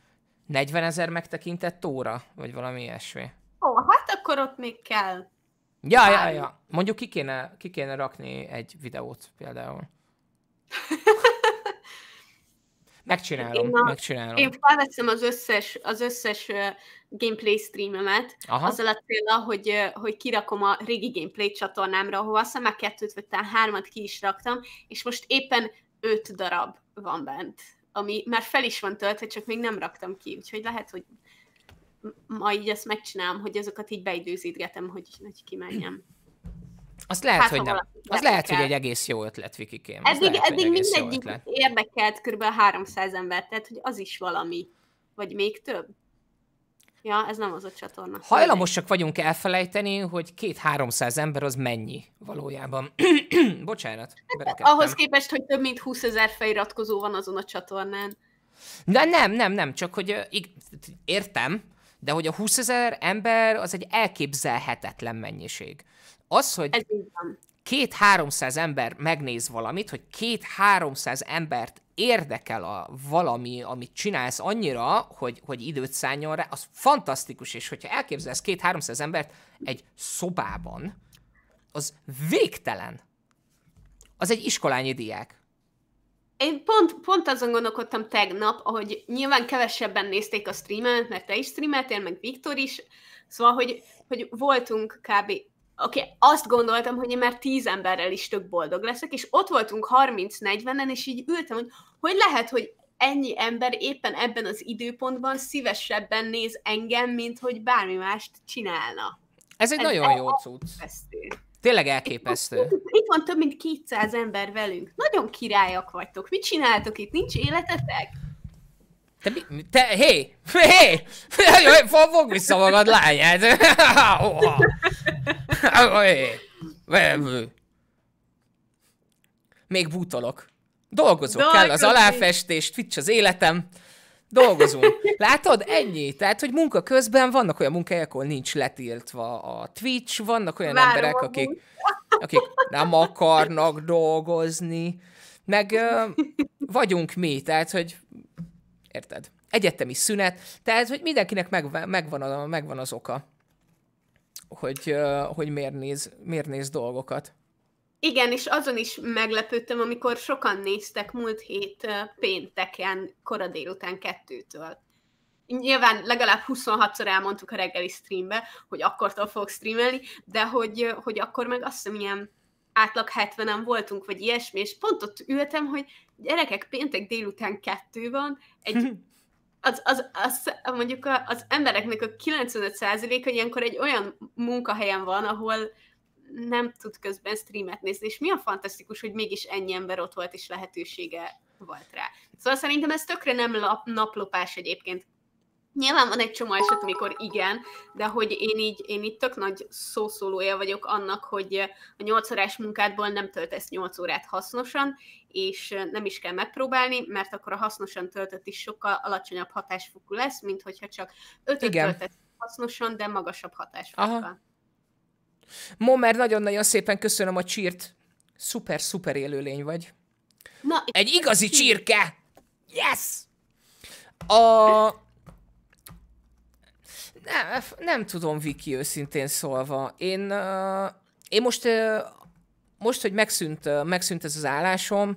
40 ezer megtekintett óra, vagy valami ilyesmi. Ó, hát akkor ott még kell. Ja, ja, ja. Mondjuk ki kéne, ki kéne rakni egy videót például. *laughs* Megcsinálom, én a, megcsinálom. Én felveszem az összes, az összes gameplay streamemet, Aha. azzal a célra, hogy, hogy kirakom a régi gameplay csatornámra, ahol aztán már kettőt, vagy talán hármat ki is raktam, és most éppen öt darab van bent, ami már fel is van töltve, csak még nem raktam ki, úgyhogy lehet, hogy ma így ezt megcsinálom, hogy azokat így beidőzítgetem, hogy, hogy kimenjem. Azt lehet, hát, hogy nem. Az lehet, hogy egy egész jó ötlet, Vikikém. Eddig, lehet, eddig mindegyik érdekelt kb. 300 ember, tehát hogy az is valami, vagy még több. Ja, ez nem az a csatorna. Szóval Hajlamosak vagyunk elfelejteni, hogy két-háromszáz ember az mennyi valójában. *clears throat* Bocsánat. Hát, Ahhoz képest, hogy több mint 20 ezer feliratkozó van azon a csatornán. De nem, nem, nem, csak hogy értem, de hogy a 20 ezer ember az egy elképzelhetetlen mennyiség. Az, hogy két-háromszáz ember megnéz valamit, hogy két-háromszáz embert érdekel a valami, amit csinálsz annyira, hogy, hogy időt szálljon rá, az fantasztikus, és hogyha elképzelsz két-háromszáz embert egy szobában, az végtelen. Az egy iskolányi diák. Én pont, pont azon gondolkodtam tegnap, hogy nyilván kevesebben nézték a streamet, mert te is streameltél, meg Viktor is, szóval, hogy, hogy voltunk kb oké, okay, azt gondoltam, hogy én már tíz emberrel is tök boldog leszek, és ott voltunk 30-40-en, és így ültem, hogy hogy lehet, hogy ennyi ember éppen ebben az időpontban szívesebben néz engem, mint hogy bármi mást csinálna. Ez egy Ez nagyon jó cucc. Elképesztő. Tényleg elképesztő. Itt, itt van több mint 200 ember velünk. Nagyon királyak vagytok. Mit csináltok itt? Nincs életetek? Te mi? Te, hé! Hé! Fogd vissza magad, lányát! Még bútolok. Dolgozok, Dolgozni. kell az aláfestést, twitch az életem. Dolgozunk. Látod? Ennyi. Tehát, hogy munka közben vannak olyan munkahelyek, ahol nincs letiltva a Twitch, vannak olyan Várom emberek, akik, akik nem akarnak dolgozni, meg ö, vagyunk mi, tehát, hogy érted? Egyetemi szünet, tehát hogy mindenkinek megva, megvan, a, megvan az oka, hogy, hogy miért, néz, miért néz dolgokat. Igen, és azon is meglepődtem, amikor sokan néztek múlt hét pénteken, kora délután kettőtől. Nyilván legalább 26-szor elmondtuk a reggeli streambe, hogy akkortól fogok streamelni, de hogy, hogy akkor meg azt hiszem ilyen átlag 70-en voltunk, vagy ilyesmi, és pont ott ültem, hogy gyerekek, péntek délután kettő van, egy *laughs* az, az, az, mondjuk az embereknek a 95%-a ilyenkor egy olyan munkahelyen van, ahol nem tud közben streamet nézni, és milyen fantasztikus, hogy mégis ennyi ember ott volt, és lehetősége volt rá. Szóval szerintem ez tökre nem lap, naplopás egyébként. Nyilván van egy csomó eset, amikor igen, de hogy én így, én itt tök nagy szószólója vagyok annak, hogy a 8 órás munkádból nem töltesz 8 órát hasznosan, és nem is kell megpróbálni, mert akkor a hasznosan töltött is sokkal alacsonyabb hatásfokú lesz, mint hogyha csak 5 töltesz hasznosan, de magasabb hatásfokkal. Momer, nagyon-nagyon szépen köszönöm a csírt. Szuper, szuper élőlény vagy. Na, egy igazi csírke! Yes! A nem, nem tudom, Viki, őszintén szólva. Én, uh, én most, uh, most, hogy megszűnt, uh, megszűnt ez az állásom,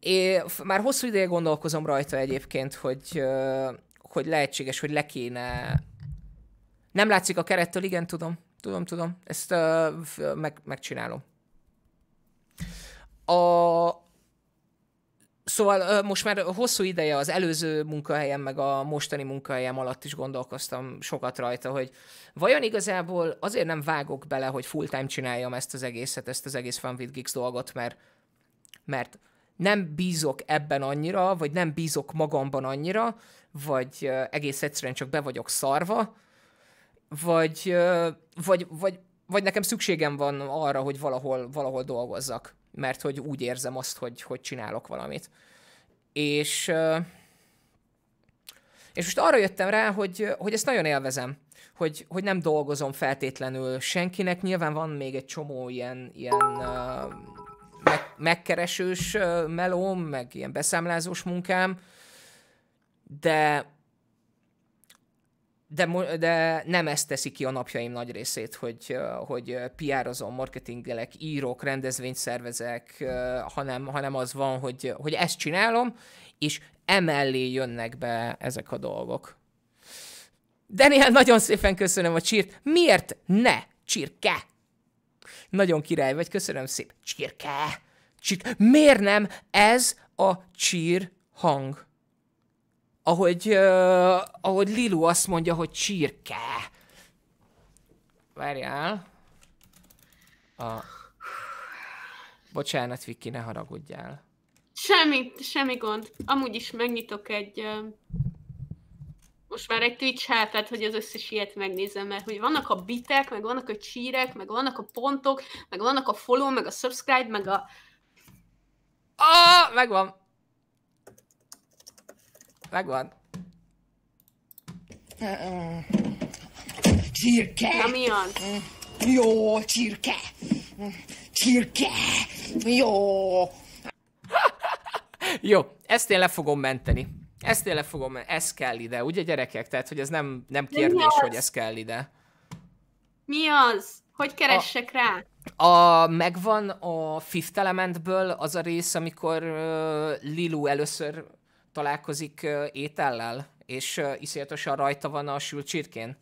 én már hosszú ideje gondolkozom rajta egyébként, hogy, uh, hogy lehetséges, hogy le kéne... Nem látszik a kerettől, igen, tudom. Tudom, tudom. Ezt uh, meg, megcsinálom. A, Szóval most már hosszú ideje az előző munkahelyem, meg a mostani munkahelyem alatt is gondolkoztam sokat rajta, hogy vajon igazából azért nem vágok bele, hogy full-time csináljam ezt az egészet, ezt az egész Fun with Geeks dolgot, mert, mert nem bízok ebben annyira, vagy nem bízok magamban annyira, vagy egész egyszerűen csak be vagyok szarva, vagy, vagy, vagy, vagy nekem szükségem van arra, hogy valahol, valahol dolgozzak mert hogy úgy érzem azt, hogy, hogy csinálok valamit. És, és most arra jöttem rá, hogy, hogy ezt nagyon élvezem, hogy, hogy nem dolgozom feltétlenül senkinek. Nyilván van még egy csomó ilyen, ilyen meg, megkeresős melóm, meg ilyen beszámlázós munkám, de de, de nem ezt teszi ki a napjaim nagy részét, hogy, hogy PR-ozom, marketingelek, írok, rendezvényt szervezek, hanem, hanem az van, hogy, hogy ezt csinálom, és emellé jönnek be ezek a dolgok. Daniel, nagyon szépen köszönöm a csírt. Miért ne? Csirke! Nagyon király vagy, köszönöm szép. Csirke! Csirke! Miért nem ez a csír hang? ahogy, uh, ahogy Lilu azt mondja, hogy csirke. Várjál. A... Bocsánat, Viki, ne haragudjál. Semmi, semmi gond. Amúgy is megnyitok egy... Uh, most már egy Twitch hápet, hogy az összes ilyet megnézem, mert hogy vannak a bitek, meg vannak a csírek, meg vannak a pontok, meg vannak a follow, meg a subscribe, meg a... Ah, megvan. Megvan. Csirke! Na az? Jó, csirke! Csirke! Jó! *laughs* Jó, ezt én le fogom menteni. Ezt én le fogom menteni. Ez kell ide, ugye gyerekek? Tehát, hogy ez nem, nem kérdés, hogy ez kell ide. Mi az? Hogy keressek a, rá? A, megvan a Fifth Elementből az a rész, amikor uh, Lilu először találkozik étellel, és iszonyatosan rajta van a sült csirkén.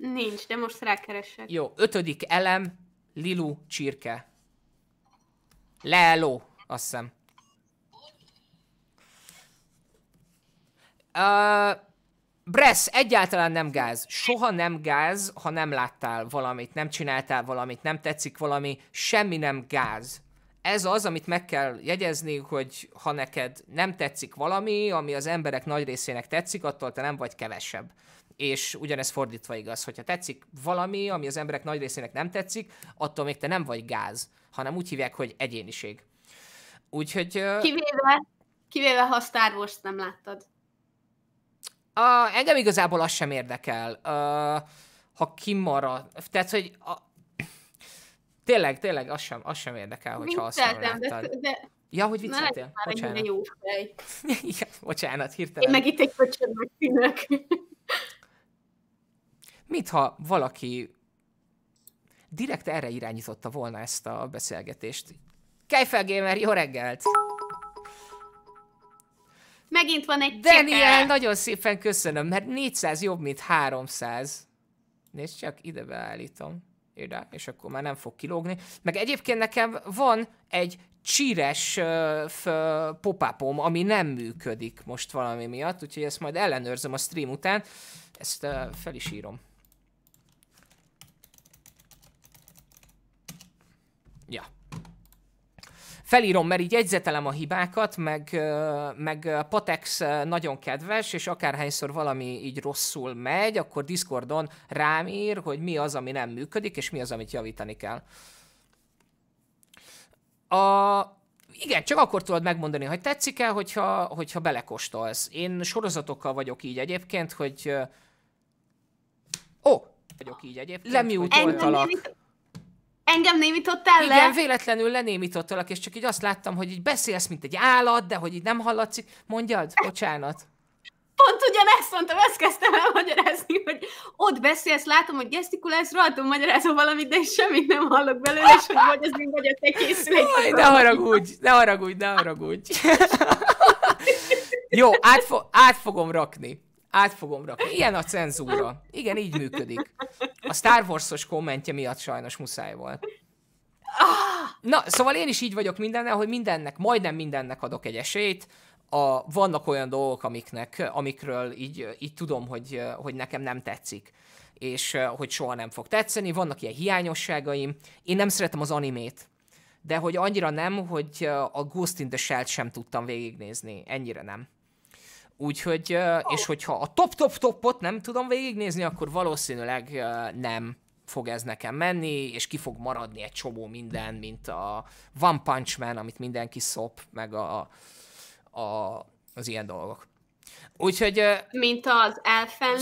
Nincs, de most rákeresek. Jó, ötödik elem, lilu csirke. Leló, azt hiszem. Uh, Bress, egyáltalán nem gáz. Soha nem gáz, ha nem láttál valamit, nem csináltál valamit, nem tetszik valami, semmi nem gáz ez az, amit meg kell jegyezni, hogy ha neked nem tetszik valami, ami az emberek nagy részének tetszik, attól te nem vagy kevesebb. És ugyanez fordítva igaz, hogyha tetszik valami, ami az emberek nagy részének nem tetszik, attól még te nem vagy gáz, hanem úgy hívják, hogy egyéniség. Úgyhogy... Kivéve, kivéve ha Star Wars nem láttad. A, engem igazából az sem érdekel. A, ha kimarad. Tehát, hogy a, Tényleg, tényleg, az sem, az sem érdekel, hogyha azt nem De, de... Ja, hogy vicceltél? Bocsánat. Jó fej. *laughs* Igen, bocsánat, hirtelen. Én meg itt egy köcsögnek színek. *laughs* Mit, ha valaki direkt erre irányította volna ezt a beszélgetést? Kejfel Gamer, jó reggelt! Megint van egy Daniel, csepe. nagyon szépen köszönöm, mert 400 jobb, mint 300. Nézd csak, ide beállítom ide, és akkor már nem fog kilógni. Meg egyébként nekem van egy csíres uh, popápom, ami nem működik most valami miatt, úgyhogy ezt majd ellenőrzöm a stream után, ezt uh, fel is írom. felírom, mert így jegyzetelem a hibákat, meg, meg Patex nagyon kedves, és akárhányszor valami így rosszul megy, akkor Discordon rám ír, hogy mi az, ami nem működik, és mi az, amit javítani kell. A, igen, csak akkor tudod megmondani, hogy tetszik-e, hogyha, hogyha belekóstolsz. Én sorozatokkal vagyok így egyébként, hogy... Ó! Oh, vagyok így egyébként. Lemiutoltalak. Engem némítottál Igen, le? Igen, véletlenül lenémítottalak, és csak így azt láttam, hogy így beszélsz, mint egy állat, de hogy így nem hallatszik. Mondjad, bocsánat. Pont ugyanezt mondtam, ezt kezdtem el magyarázni, hogy ott beszélsz, látom, hogy gesztikulálsz, rajtam magyarázom valamit, de semmit nem hallok belőle, és hogy vagy az, mind vagy a te készülék. Ne haragudj, ne haragudj, ne haragudj. *laughs* Jó, át, fo- át fogom rakni át fogom rakni. Ilyen a cenzúra. Igen, így működik. A Star Wars-os kommentje miatt sajnos muszáj volt. Na, szóval én is így vagyok mindennel, hogy mindennek, majdnem mindennek adok egy esélyt. A, vannak olyan dolgok, amiknek, amikről így, így tudom, hogy, hogy nekem nem tetszik és hogy soha nem fog tetszeni, vannak ilyen hiányosságaim. Én nem szeretem az animét, de hogy annyira nem, hogy a Ghost in the Shell-t sem tudtam végignézni, ennyire nem. Úgyhogy, oh. és hogyha a top-top-topot nem tudom végignézni, akkor valószínűleg nem fog ez nekem menni, és ki fog maradni egy csomó minden, mint a One Punch Man, amit mindenki szop, meg a, a, az ilyen dolgok. Úgyhogy... Mint az Elfen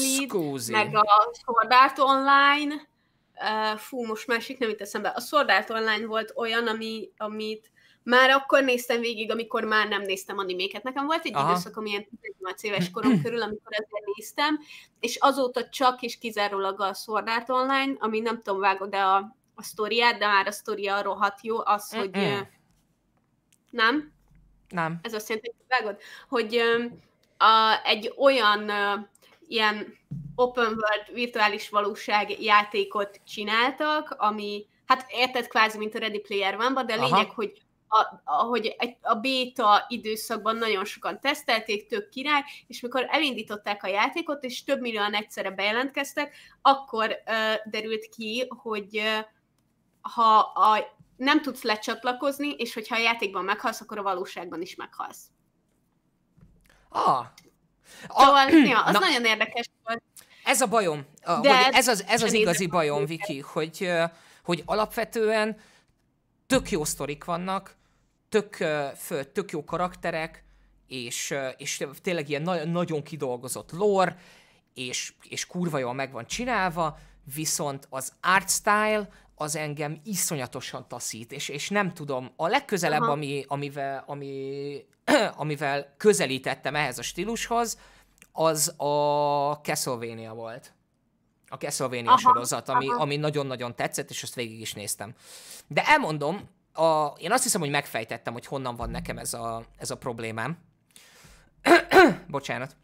meg a Sword Art Online, fú, most másik nem itt eszembe, a Sword Art Online volt olyan, ami, amit már akkor néztem végig, amikor már nem néztem animéket. Nekem volt egy Aha. időszakom ilyen 18 éves korom körül, amikor ezzel néztem, és azóta csak és kizárólag a Sword Art Online, ami nem tudom, vágod -e a, a sztoriát, de már a sztoria rohadt jó, az, hogy... Mm-mm. Nem? Nem. Ez azt jelenti, hogy vágod? Hogy a, egy olyan ilyen open world virtuális valóság játékot csináltak, ami, hát érted kvázi, mint a Ready Player van, de a lényeg, Aha. hogy a, ahogy egy, a béta időszakban nagyon sokan tesztelték, tök király, és mikor elindították a játékot, és több millióan egyszerre bejelentkeztek, akkor uh, derült ki, hogy uh, ha a, nem tudsz lecsatlakozni, és hogyha a játékban meghalsz, akkor a valóságban is meghalsz. Ah. A, szóval, *clears throat* ja, az na, nagyon érdekes volt. Ez a bajom, hogy ez az, ez az igazi bajom, Viki, hogy, hogy alapvetően tök jó sztorik vannak, tök, tök jó karakterek, és, és tényleg ilyen na- nagyon kidolgozott lore, és, és kurva jól meg van csinálva, viszont az art style az engem iszonyatosan taszít, és, és nem tudom, a legközelebb, ami, amivel, ami, *clears throat* amivel közelítettem ehhez a stílushoz, az a Castlevania volt. A Castlevania aha, sorozat, ami, aha. ami nagyon-nagyon tetszett, és azt végig is néztem. De elmondom, a, én azt hiszem, hogy megfejtettem, hogy honnan van nekem ez a, ez a problémám. *clears throat* Bocsánat.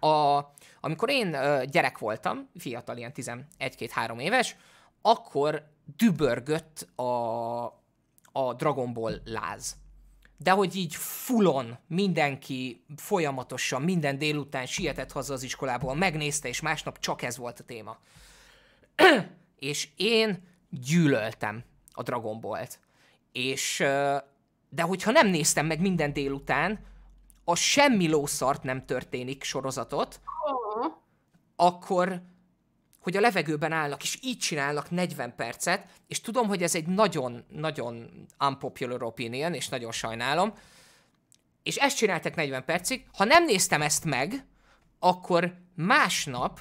A, amikor én gyerek voltam, fiatal, ilyen 11-2-3 éves, akkor dübörgött a, a Dragon Ball láz. De hogy így fulon mindenki folyamatosan minden délután sietett haza az iskolából, megnézte, és másnap csak ez volt a téma. *clears throat* és én gyűlöltem a Dragon Ball-t. És, de hogyha nem néztem meg minden délután, a semmi lószart nem történik sorozatot, akkor hogy a levegőben állnak, és így csinálnak 40 percet, és tudom, hogy ez egy nagyon-nagyon unpopular opinion, és nagyon sajnálom, és ezt csináltak 40 percig, ha nem néztem ezt meg, akkor másnap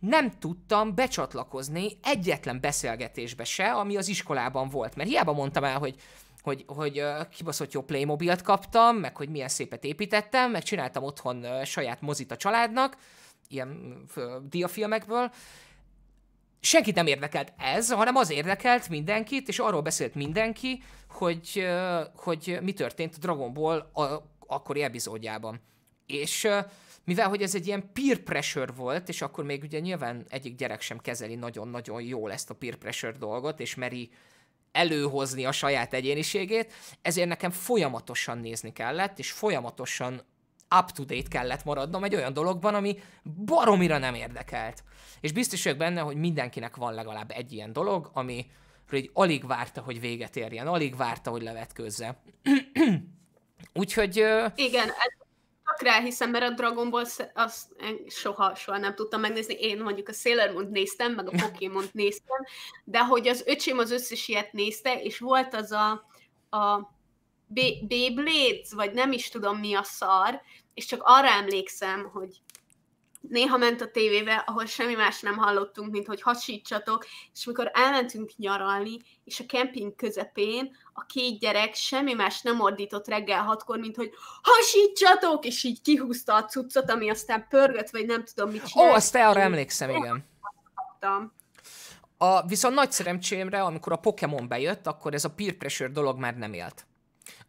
nem tudtam becsatlakozni egyetlen beszélgetésbe se, ami az iskolában volt. Mert hiába mondtam el, hogy hogy, hogy kibaszott jó Playmobilt kaptam, meg hogy milyen szépet építettem, meg csináltam otthon saját mozit a családnak, ilyen diafilmekből. Senkit nem érdekelt ez, hanem az érdekelt mindenkit, és arról beszélt mindenki, hogy, hogy mi történt a Dragon Ball a, akkori epizódjában. És mivel hogy ez egy ilyen peer pressure volt, és akkor még ugye nyilván egyik gyerek sem kezeli nagyon-nagyon jól ezt a peer pressure dolgot, és meri előhozni a saját egyéniségét, ezért nekem folyamatosan nézni kellett, és folyamatosan up-to-date kellett maradnom egy olyan dologban, ami baromira nem érdekelt. És biztos vagyok benne, hogy mindenkinek van legalább egy ilyen dolog, ami hogy alig várta, hogy véget érjen, alig várta, hogy levetkőzze. *clears throat* Úgyhogy... Igen, ez csak rá hiszem, mert a Dragon Ball azt eh, soha, soha nem tudtam megnézni. Én mondjuk a Sailor moon néztem, meg a *laughs* pokémon néztem, de hogy az öcsém az összes ilyet nézte, és volt az a, a Beyblades, vagy nem is tudom mi a szar, és csak arra emlékszem, hogy néha ment a tévébe, ahol semmi más nem hallottunk, mint hogy hasítsatok, és mikor elmentünk nyaralni, és a kemping közepén a két gyerek semmi más nem ordított reggel hatkor, mint hogy hasítsatok, és így kihúzta a cuccot, ami aztán pörgött, vagy nem tudom mit csinál. Ó, azt arra emlékszem, igen. A, viszont nagy szerencsémre, amikor a Pokémon bejött, akkor ez a peer pressure dolog már nem élt.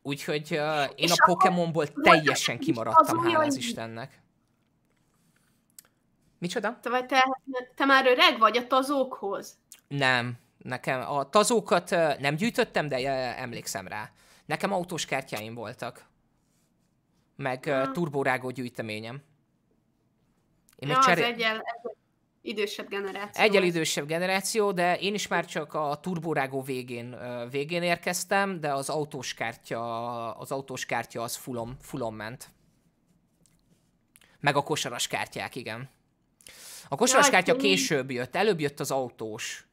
Úgyhogy uh, én és a Pokémonból teljesen kimaradtam, hála az Istennek. Micsoda? Te, te, te már öreg vagy a tazókhoz? Nem, nekem a tazókat nem gyűjtöttem, de emlékszem rá. Nekem autós kártyáim voltak. Meg ja. Ah. turbórágó gyűjteményem. Én ja, cseré... az egyel, egyel idősebb generáció. Egyel idősebb generáció, de én is már csak a turbórágó végén, végén érkeztem, de az autós kártya, az autós kártya az fulom fulom ment. Meg a kosaras kártyák, igen. A kosaras kosaraskártya később jött, előbb jött az autós.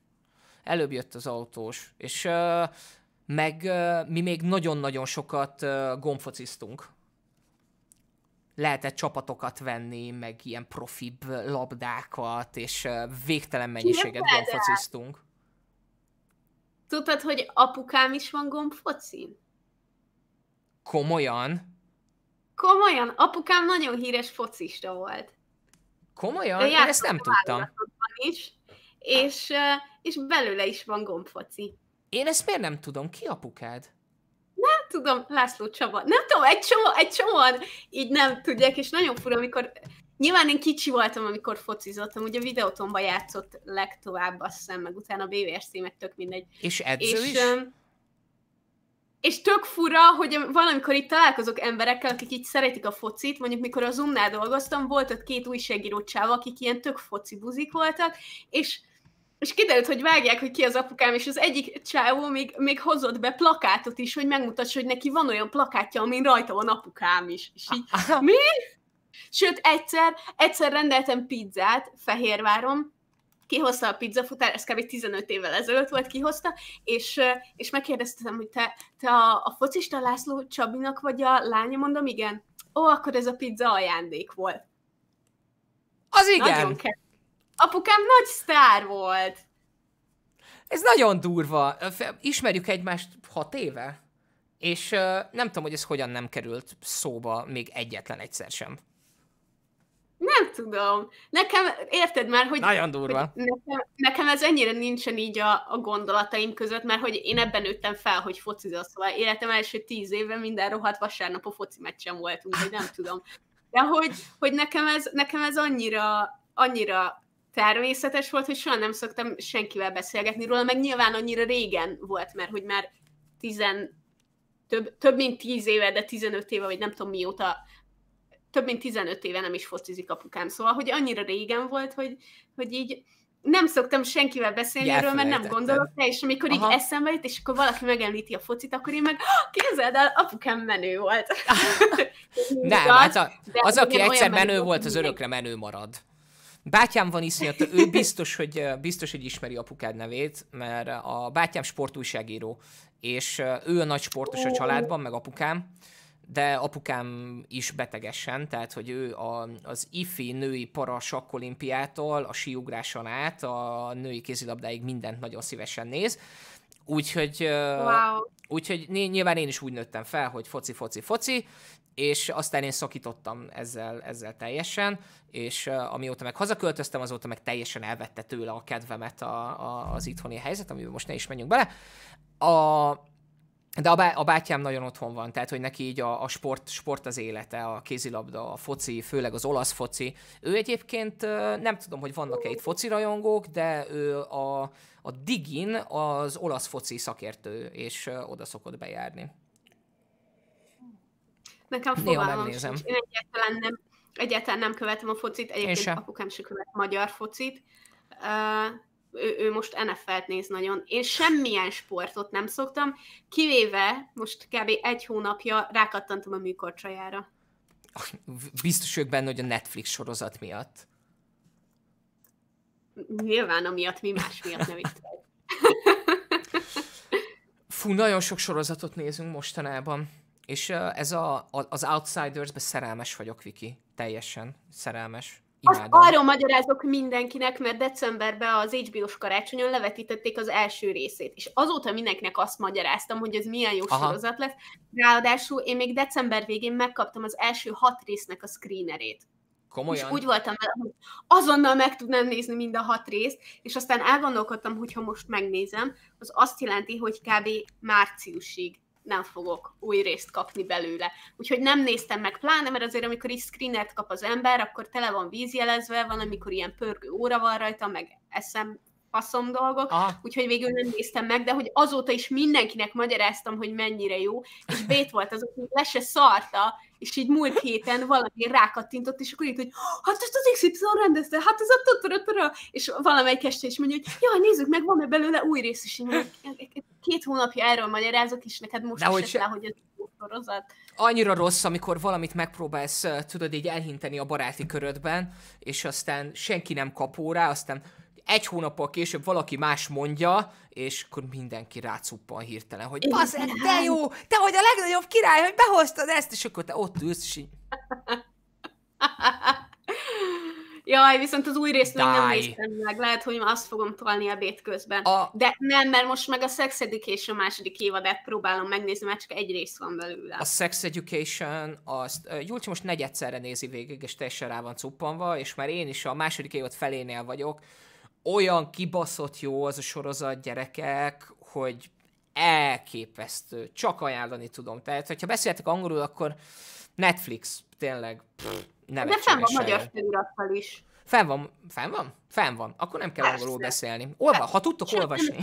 Előbb jött az autós. És uh, meg uh, mi még nagyon-nagyon sokat uh, gombfociztunk. Lehetett csapatokat venni, meg ilyen profibb labdákat, és uh, végtelen mennyiséget gombfociztunk. Tudtad, hogy apukám is van gombfocin? Komolyan? Komolyan, apukám nagyon híres focista volt. Komolyan? Én ezt nem tudtam. Is, és, és belőle is van gombfoci. Én ezt miért nem tudom? Ki apukád? Nem tudom, László Csaba. Nem tudom, egy, csomó, egy csomóan így nem tudják, és nagyon fura, amikor... Nyilván én kicsi voltam, amikor focizottam, ugye videótomba játszott legtovább, azt hiszem, meg utána a BVSC, meg tök mindegy. És edző és, is? és tök fura, hogy valamikor itt találkozok emberekkel, akik így szeretik a focit, mondjuk mikor a Zoom-nál dolgoztam, volt ott két újságíró csáv, akik ilyen tök foci buzik voltak, és és kiderült, hogy vágják, hogy ki az apukám, és az egyik csávó még, még hozott be plakátot is, hogy megmutassa, hogy neki van olyan plakátja, amin rajta van apukám is. És így, *laughs* mi? Sőt, egyszer, egyszer rendeltem pizzát Fehérváron, kihozta a pizzafutár, ez kb. 15 évvel ezelőtt volt, kihozta, és, és megkérdeztem, hogy te, te a, a focista László Csabinak vagy a lánya, mondom, igen. Ó, akkor ez a pizza ajándék volt. Az igen. Nagyon Apukám nagy sztár volt. Ez nagyon durva. Ismerjük egymást hat éve, és nem tudom, hogy ez hogyan nem került szóba még egyetlen egyszer sem. Nem tudom. Nekem, érted már, hogy... Nagyon durva. Hogy nekem, nekem ez ennyire nincsen így a, a gondolataim között, mert hogy én ebben nőttem fel, hogy focizom, szóval életem első tíz éve minden rohadt vasárnap a foci meccsen volt, úgyhogy nem tudom. De hogy, hogy nekem, ez, nekem ez annyira, annyira természetes volt, hogy soha nem szoktam senkivel beszélgetni róla, meg nyilván annyira régen volt, mert hogy már tizen, több, több mint tíz éve, de 15 éve, vagy nem tudom mióta több mint 15 éve nem is focizik apukám, szóval, hogy annyira régen volt, hogy, hogy így nem szoktam senkivel beszélni erről, mert nem gondolok rá, és amikor Aha. így eszembe jut, és akkor valaki megemlíti a focit, akkor én meg, ah, képzeld el, apukám menő volt. *laughs* nem, igaz, hát a, az, aki egyszer menő, menő volt, az örökre menő marad. Bátyám van iszonyat, ő *laughs* biztos hogy, biztos, hogy ismeri apukád nevét, mert a bátyám sportújságíró, és ő a nagy sportos a családban, meg apukám, de apukám is betegesen, tehát hogy ő a, az IFI női para sakkolimpiától a síugráson át a női kézilabdáig mindent nagyon szívesen néz. Úgyhogy, wow. úgyhogy nyilván én is úgy nőttem fel, hogy foci, foci, foci, és aztán én szakítottam ezzel, ezzel teljesen, és amióta meg hazaköltöztem, azóta meg teljesen elvette tőle a kedvemet a, a, az itthoni helyzet, amiben most ne is menjünk bele. A, de a, bá, a bátyám nagyon otthon van, tehát hogy neki így a, a sport, sport az élete, a kézilabda, a foci, főleg az olasz foci. Ő egyébként nem tudom, hogy vannak-e itt foci rajongók, de ő a, a Digin az olasz foci szakértő, és oda szokott bejárni. Nekem fogalmam sincs. Én egyáltalán nem, egyáltalán nem követem a focit, egyébként apukám sem követ magyar focit ő, ő most NFL-t néz nagyon. Én semmilyen sportot nem szoktam, kivéve most kb. egy hónapja rákattantam a műkorcsajára. Biztos ők benne, hogy a Netflix sorozat miatt. Nyilván amiatt, mi más miatt nem itt. Fú, nagyon sok sorozatot nézünk mostanában. És ez a, az Outsiders-be szerelmes vagyok, Viki. Teljesen szerelmes. Azt arról magyarázok mindenkinek, mert decemberben az HBO-s karácsonyon levetítették az első részét, és azóta mindenkinek azt magyaráztam, hogy ez milyen jó Aha. sorozat lesz. Ráadásul én még december végén megkaptam az első hat résznek a screenerét. Komolyan? És úgy voltam, hogy azonnal meg tudnám nézni mind a hat részt, és aztán elgondolkodtam, hogy ha most megnézem, az azt jelenti, hogy kb. márciusig nem fogok új részt kapni belőle. Úgyhogy nem néztem meg, pláne, mert azért amikor is screenert kap az ember, akkor tele van vízjelezve, van, amikor ilyen pörgő óra van rajta, meg eszem faszom dolgok, Aha. úgyhogy végül nem néztem meg, de hogy azóta is mindenkinek magyaráztam, hogy mennyire jó, és Bét volt az, aki le se szarta, és így múlt héten valami rákattintott, és akkor itt, hogy ah, hát ezt az XY rendezte, hát ez a tutorotora, és valamelyik este is mondja, hogy jaj, nézzük meg, van-e belőle új rész is, e, e, e, két hónapja erről magyarázok, és neked most De is se... le, hogy ez tutorozat. Annyira rossz, amikor valamit megpróbálsz, tudod, így elhinteni a baráti körödben, és aztán senki nem kapó rá, aztán egy hónappal később valaki más mondja, és akkor mindenki rácuppan hirtelen, hogy bazzeg, de jó, te vagy a legnagyobb király, hogy behoztad ezt, és akkor te ott ülsz, és így... *laughs* Jaj, viszont az új részt még nem néztem meg. Lehet, hogy azt fogom tolni bét közben. A... De nem, mert most meg a Sex Education második évadát próbálom megnézni, mert csak egy rész van belőle. A Sex Education, azt Gyulcsi most negyedszerre nézi végig, és teljesen rá van cuppanva, és már én is a második évad felénél vagyok, olyan kibaszott jó az a sorozat gyerekek, hogy elképesztő. Csak ajánlani tudom. Tehát, hogyha beszéltek angolul, akkor Netflix, tényleg. Pff, De fenn van magyar felirattal is. Fenn van, fenn van? Fenn van. Akkor nem kell Persze. angolul beszélni. Olva, ha tudtok olvasni.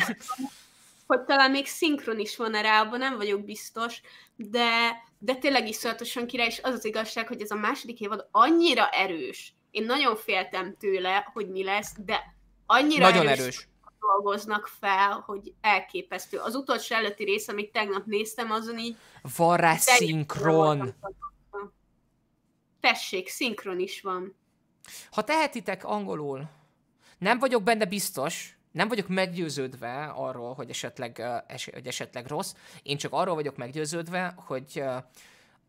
Hogy talán még szinkron is van erre, abban nem vagyok biztos, de, de tényleg iszonyatosan király, és az az igazság, hogy ez a második évad annyira erős. Én nagyon féltem tőle, hogy mi lesz, de annyira Nagyon erős. erős dolgoznak fel, hogy elképesztő. Az utolsó előtti rész, amit tegnap néztem, azon így... Van rá szinkron! Tessék, szinkron is van. Ha tehetitek angolul, nem vagyok benne biztos, nem vagyok meggyőződve arról, hogy esetleg, es, hogy esetleg rossz, én csak arról vagyok meggyőződve, hogy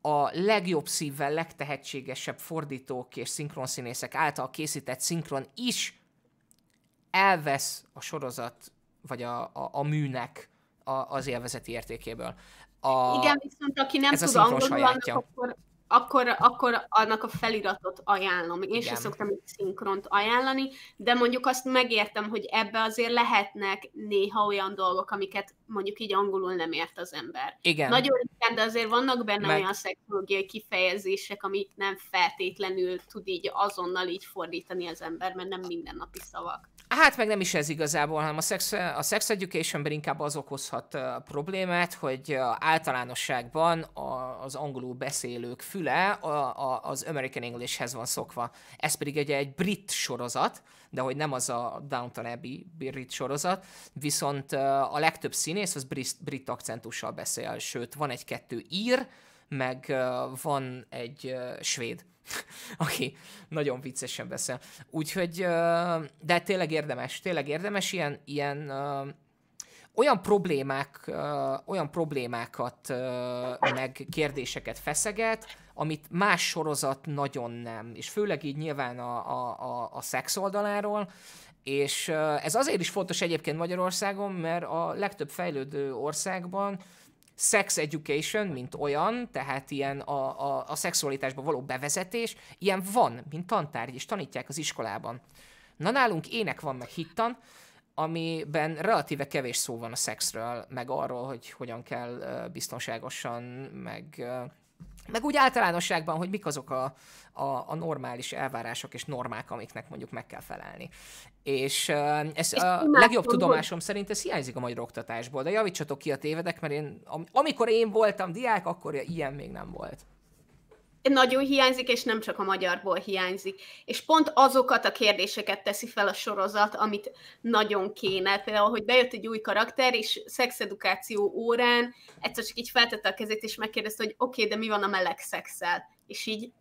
a legjobb szívvel legtehetségesebb fordítók és szinkronszínészek által készített szinkron is elvesz a sorozat, vagy a, a, a műnek a, az élvezeti értékéből. A, Igen, viszont aki nem tud angolul, akkor, akkor, akkor annak a feliratot ajánlom. Én sem szoktam egy szinkront ajánlani, de mondjuk azt megértem, hogy ebbe azért lehetnek néha olyan dolgok, amiket mondjuk így angolul nem ért az ember. Igen. Nagyon ritkán, de azért vannak benne Meg... olyan szexológiai kifejezések, amit nem feltétlenül tud így azonnal így fordítani az ember, mert nem mindennapi szavak. Hát meg nem is ez igazából, hanem a sex, a sex educationben inkább az okozhat a problémát, hogy általánosságban a, az angolul beszélők füle a, a, az American Englishhez van szokva. Ez pedig egy, egy brit sorozat, de hogy nem az a Downton Abbey brit sorozat, viszont a legtöbb színész az brit, brit akcentussal beszél, sőt van egy-kettő ír, meg van egy svéd *laughs* aki nagyon viccesen beszél. Úgyhogy, de tényleg érdemes, tényleg érdemes ilyen, ilyen olyan problémák, olyan problémákat meg kérdéseket feszeget, amit más sorozat nagyon nem, és főleg így nyilván a, a, a, a szex oldaláról, és ez azért is fontos egyébként Magyarországon, mert a legtöbb fejlődő országban sex education, mint olyan, tehát ilyen a, a, a szexualitásba való bevezetés, ilyen van, mint tantárgy, és tanítják az iskolában. Na nálunk ének van meg hittan, amiben relatíve kevés szó van a szexről, meg arról, hogy hogyan kell biztonságosan, meg meg úgy általánosságban, hogy mik azok a, a, a normális elvárások és normák, amiknek mondjuk meg kell felelni. És ez és a legjobb mondom, tudomásom szerint ez hiányzik a magyar oktatásból, de javítsatok ki a tévedek, mert én, amikor én voltam diák, akkor ilyen még nem volt nagyon hiányzik, és nem csak a magyarból hiányzik. És pont azokat a kérdéseket teszi fel a sorozat, amit nagyon kéne. Például, hogy bejött egy új karakter, és szexedukáció órán egyszer csak így feltette a kezét, és megkérdezte, hogy oké, okay, de mi van a meleg szexel? És így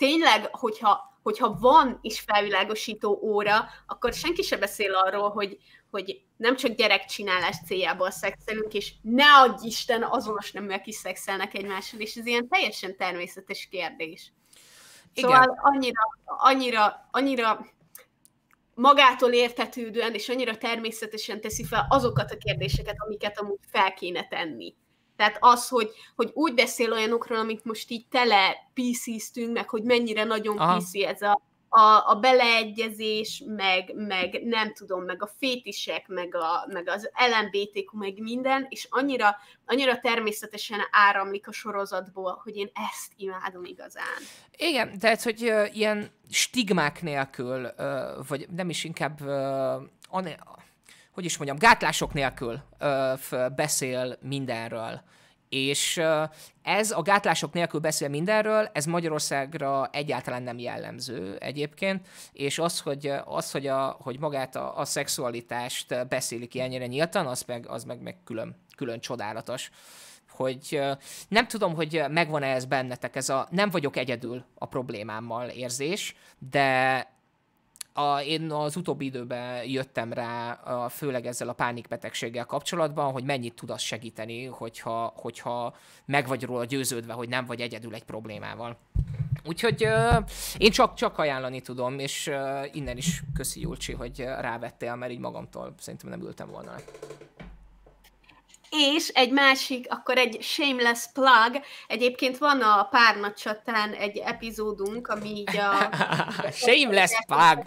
tényleg, hogyha, hogyha van is felvilágosító óra, akkor senki se beszél arról, hogy, hogy nem csak gyerekcsinálás céljából szexelünk, és ne adj Isten, azonos neműek is szexelnek egymással, és ez ilyen teljesen természetes kérdés. Szóval Igen. Szóval annyira, annyira, annyira magától értetődően és annyira természetesen teszi fel azokat a kérdéseket, amiket amúgy fel kéne tenni. Tehát az, hogy, hogy úgy beszél olyanokról, amik most így tele pc meg hogy mennyire nagyon Aha. PC ez a, a, a beleegyezés, meg, meg nem tudom, meg a fétisek, meg, a, meg az LMBTQ, meg minden, és annyira, annyira természetesen áramlik a sorozatból, hogy én ezt imádom igazán. Igen, tehát, hogy uh, ilyen stigmák nélkül, uh, vagy nem is inkább uh, hogy is mondjam, gátlások nélkül ö, f, beszél mindenről. És ez a gátlások nélkül beszél mindenről, ez Magyarországra egyáltalán nem jellemző egyébként, és az, hogy, az, hogy, a, hogy magát a, a szexualitást beszélik ki ennyire nyíltan, az meg, az meg, meg külön, külön csodálatos hogy nem tudom, hogy megvan-e ez bennetek, ez a nem vagyok egyedül a problémámmal érzés, de a, én az utóbbi időben jöttem rá, a, főleg ezzel a pánikbetegséggel kapcsolatban, hogy mennyit tud az segíteni, hogyha, hogyha meg vagy róla győződve, hogy nem vagy egyedül egy problémával. Úgyhogy uh, én csak, csak ajánlani tudom, és uh, innen is köszi Julcsi, hogy rávettél, mert így magamtól szerintem nem ültem volna. És egy másik, akkor egy shameless plug. Egyébként van a párnat csatán egy epizódunk, ami így a... *laughs* shameless plug!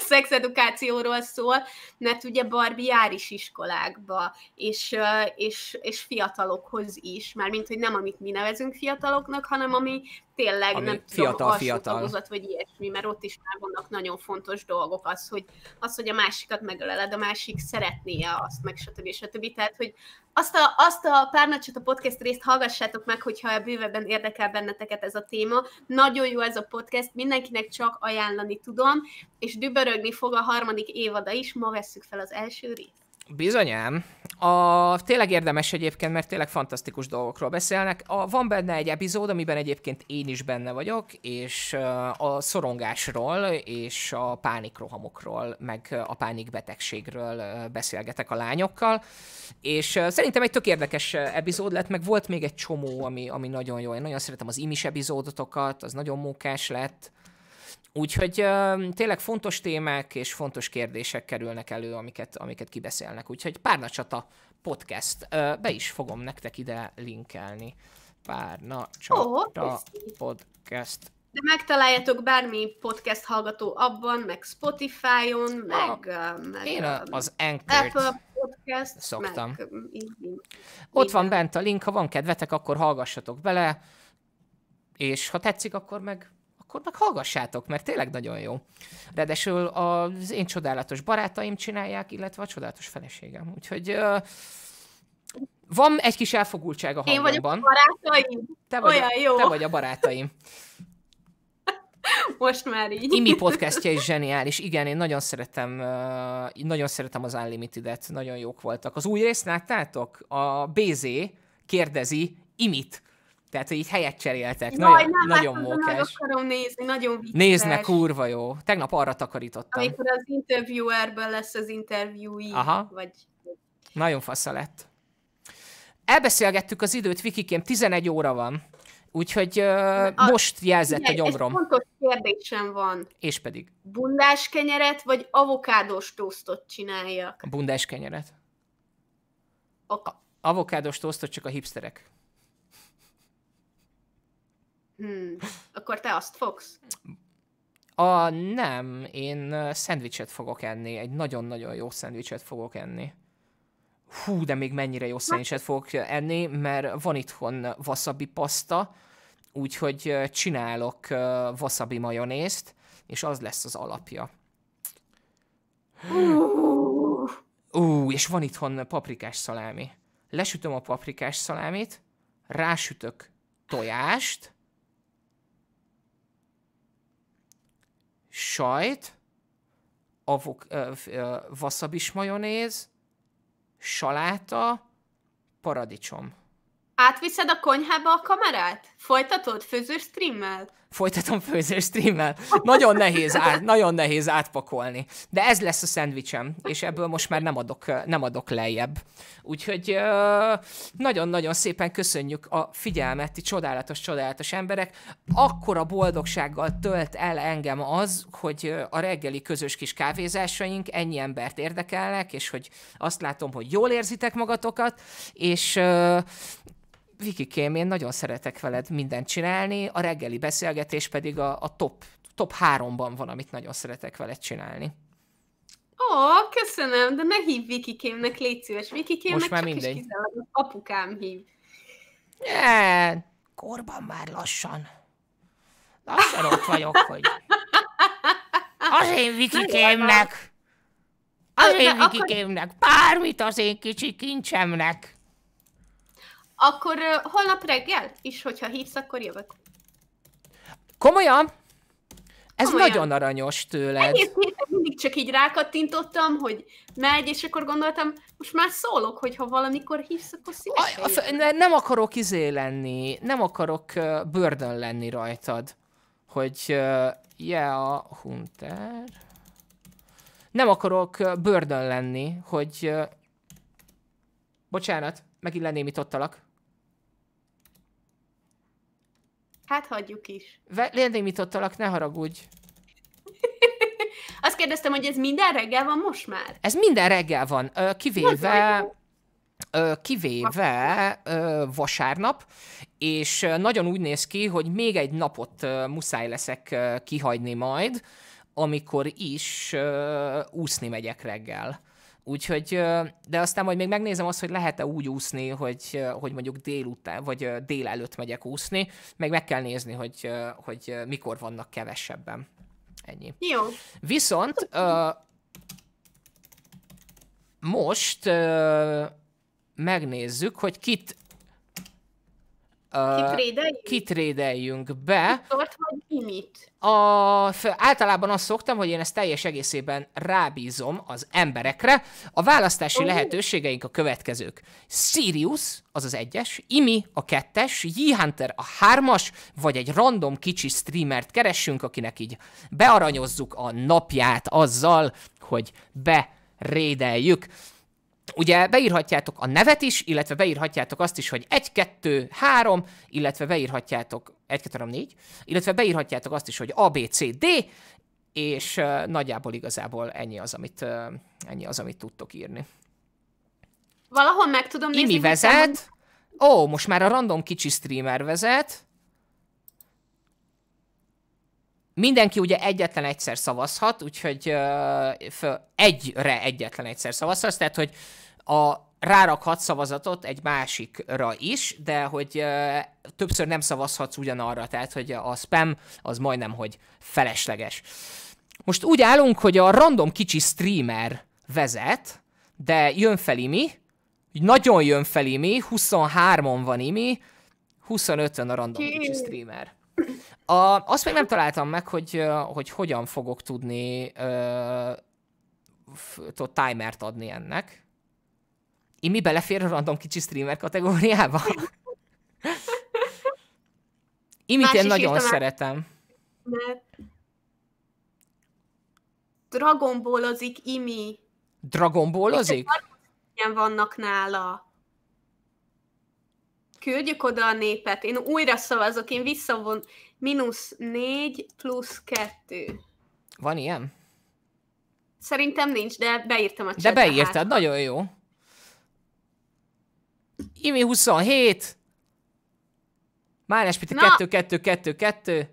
szexedukációról szól, mert ugye Barbie jár is iskolákba, és, és, és fiatalokhoz is, mármint, hogy nem amit mi nevezünk fiataloknak, hanem ami tényleg ami nem fiatal, tudom, fiatal. tagozat, vagy ilyesmi, mert ott is már vannak nagyon fontos dolgok, az, hogy, az, hogy a másikat megöleled, a másik szeretné azt, meg stb. stb. Tehát, hogy azt a, azt a párnacsot a podcast részt hallgassátok meg, hogyha bővebben érdekel benneteket ez a téma. Nagyon jó ez a podcast, mindenkinek csak ajánlani tudom, és dübörög pörögni fog a harmadik évada is, ma vesszük fel az első részt. Bizonyám. A, tényleg érdemes egyébként, mert tényleg fantasztikus dolgokról beszélnek. A, van benne egy epizód, amiben egyébként én is benne vagyok, és a szorongásról, és a pánikrohamokról, meg a pánikbetegségről beszélgetek a lányokkal. És szerintem egy tök érdekes epizód lett, meg volt még egy csomó, ami, ami nagyon jó. Én nagyon szeretem az imis epizódotokat, az nagyon mókás lett. Úgyhogy ö, tényleg fontos témák és fontos kérdések kerülnek elő, amiket, amiket kibeszélnek. Úgyhogy Csata podcast. Ö, be is fogom nektek ide linkelni. Csata oh, podcast. De megtaláljátok bármi podcast hallgató abban, meg Spotify-on, meg, meg én a, az anchor Apple podcast szoktam. Meg, így, így, Ott van bent a link, ha van kedvetek, akkor hallgassatok bele, és ha tetszik, akkor meg akkor meg hallgassátok, mert tényleg nagyon jó. Ráadásul az én csodálatos barátaim csinálják, illetve a csodálatos feleségem. Úgyhogy uh, van egy kis elfogultság a hangomban. Én vagyok a barátaim. Te vagy, Olyan jó. Te vagy a barátaim. *laughs* Most már így. Imi podcastja is zseniális. Igen, én nagyon szeretem, nagyon szeretem az Unlimited-et. Nagyon jók voltak. Az új részt láttátok? A BZ kérdezi Imit. Tehát, hogy így helyet cseréltek. Jaj, nagyon, nem, nagyon hát mókes. mókás. akarom nézni, nagyon vicces. Nézd meg, kurva jó. Tegnap arra takarítottam. Amikor az interviewerből lesz az interviewi. Aha. Vagy... Nagyon fasza lett. Elbeszélgettük az időt, Vikikém, 11 óra van. Úgyhogy uh, a, most jelzett igen, a gyomrom. Egy fontos kérdésem van. És pedig? Bundás kenyeret, vagy avokádós tósztot csináljak? A bundás kenyeret. Ok. a avokádós tósztot csak a hipsterek. Hmm. Akkor te azt fogsz? A nem, én szendvicset fogok enni, egy nagyon-nagyon jó szendvicset fogok enni. Hú, de még mennyire jó szendvicset fogok enni, mert van itthon wasabi paszta, úgyhogy csinálok wasabi majonézt, és az lesz az alapja. Ú, uh, és van itthon paprikás szalámi. Lesütöm a paprikás szalámit, rásütök tojást, sajt, avok, ö, ö, vaszabis majonéz, saláta, paradicsom. Átviszed a konyhába a kamerát? Folytatod főző streammel? folytatom főző streammel. Nagyon nehéz, át, nagyon nehéz átpakolni. De ez lesz a szendvicsem, és ebből most már nem adok, nem adok lejjebb. Úgyhogy nagyon-nagyon szépen köszönjük a figyelmet, ti csodálatos, csodálatos emberek. Akkora boldogsággal tölt el engem az, hogy a reggeli közös kis kávézásaink ennyi embert érdekelnek, és hogy azt látom, hogy jól érzitek magatokat, és Vikikém, én nagyon szeretek veled mindent csinálni, a reggeli beszélgetés pedig a, a top, top háromban van, amit nagyon szeretek veled csinálni. Ó, köszönöm, de ne hívj Vikikémnek, légy szíves. Vikikémnek Most már mindegy. Is apukám hív. Ne, korban már lassan. Lassan ott vagyok, hogy... Az én Vikikémnek! Az én Vikikémnek! Bármit az én kicsi kincsemnek! Akkor uh, holnap reggel is, hogyha hívsz, akkor jövök. Komolyan? Ez Komolyan. nagyon aranyos tőled. Egész héten mindig csak így rákattintottam, hogy megy, és akkor gondoltam, most már szólok, hogy ha valamikor hívsz, akkor szívesen a, a, Nem akarok izé lenni, nem akarok uh, bőrdön lenni rajtad, hogy uh, yeah, a Hunter... Nem akarok uh, bőrdön lenni, hogy... Uh, bocsánat, megint lenémítottalak. Hát hagyjuk is. mit alak, ne haragudj. *laughs* Azt kérdeztem, hogy ez minden reggel van most már? Ez minden reggel van, kivéve... Kivéve vasárnap, és nagyon úgy néz ki, hogy még egy napot muszáj leszek kihagyni majd, amikor is úszni megyek reggel Úgyhogy, de aztán majd még megnézem azt, hogy lehet-e úgy úszni, hogy, hogy mondjuk délután, vagy délelőtt megyek úszni, meg meg kell nézni, hogy, hogy mikor vannak kevesebben. Ennyi. Jó. Viszont most megnézzük, hogy kit kitrédeljünk? kitrédeljünk be. Kitort vagy limit? A, általában azt szoktam, hogy én ezt teljes egészében rábízom az emberekre. A választási oh. lehetőségeink a következők. Sirius, az az egyes, Imi a kettes, Hunter a hármas, vagy egy random kicsi streamert keressünk, akinek így bearanyozzuk a napját azzal, hogy be rédeljük ugye beírhatjátok a nevet is, illetve beírhatjátok azt is, hogy 1, 2, 3, illetve beírhatjátok 1, 2, 3, 4, illetve beírhatjátok azt is, hogy A, B, C, D, és uh, nagyjából igazából ennyi az, amit, uh, ennyi az, amit tudtok írni. Valahol meg tudom nézni. Imi vezet. Ó, most már a random kicsi streamer vezet. Mindenki ugye egyetlen egyszer szavazhat, úgyhogy egyre egyetlen egyszer szavazhat, tehát hogy a, rárakhat szavazatot egy másikra is, de hogy többször nem szavazhatsz ugyanarra, tehát hogy a spam az majdnem, hogy felesleges. Most úgy állunk, hogy a random kicsi streamer vezet, de jön fel Imi, nagyon jön fel Imi, 23-on van Imi, 25-ön a random kicsi streamer. A, azt még nem találtam meg, hogy, hogy hogyan fogok tudni ö, timert adni ennek. Imi belefér a random kicsi streamer kategóriába? *laughs* Imit én nagyon szeretem. Mert Dragonballozik Imi. Dragonbólozik? Ilyen vannak nála. Küldjük oda a népet. Én újra szavazok, én visszavon. Minusz négy plusz kettő. Van ilyen? Szerintem nincs, de beírtam a csetbe. De hát. beírtad, hát. nagyon jó. Imi 27. Mánes Piti 2 2 2 2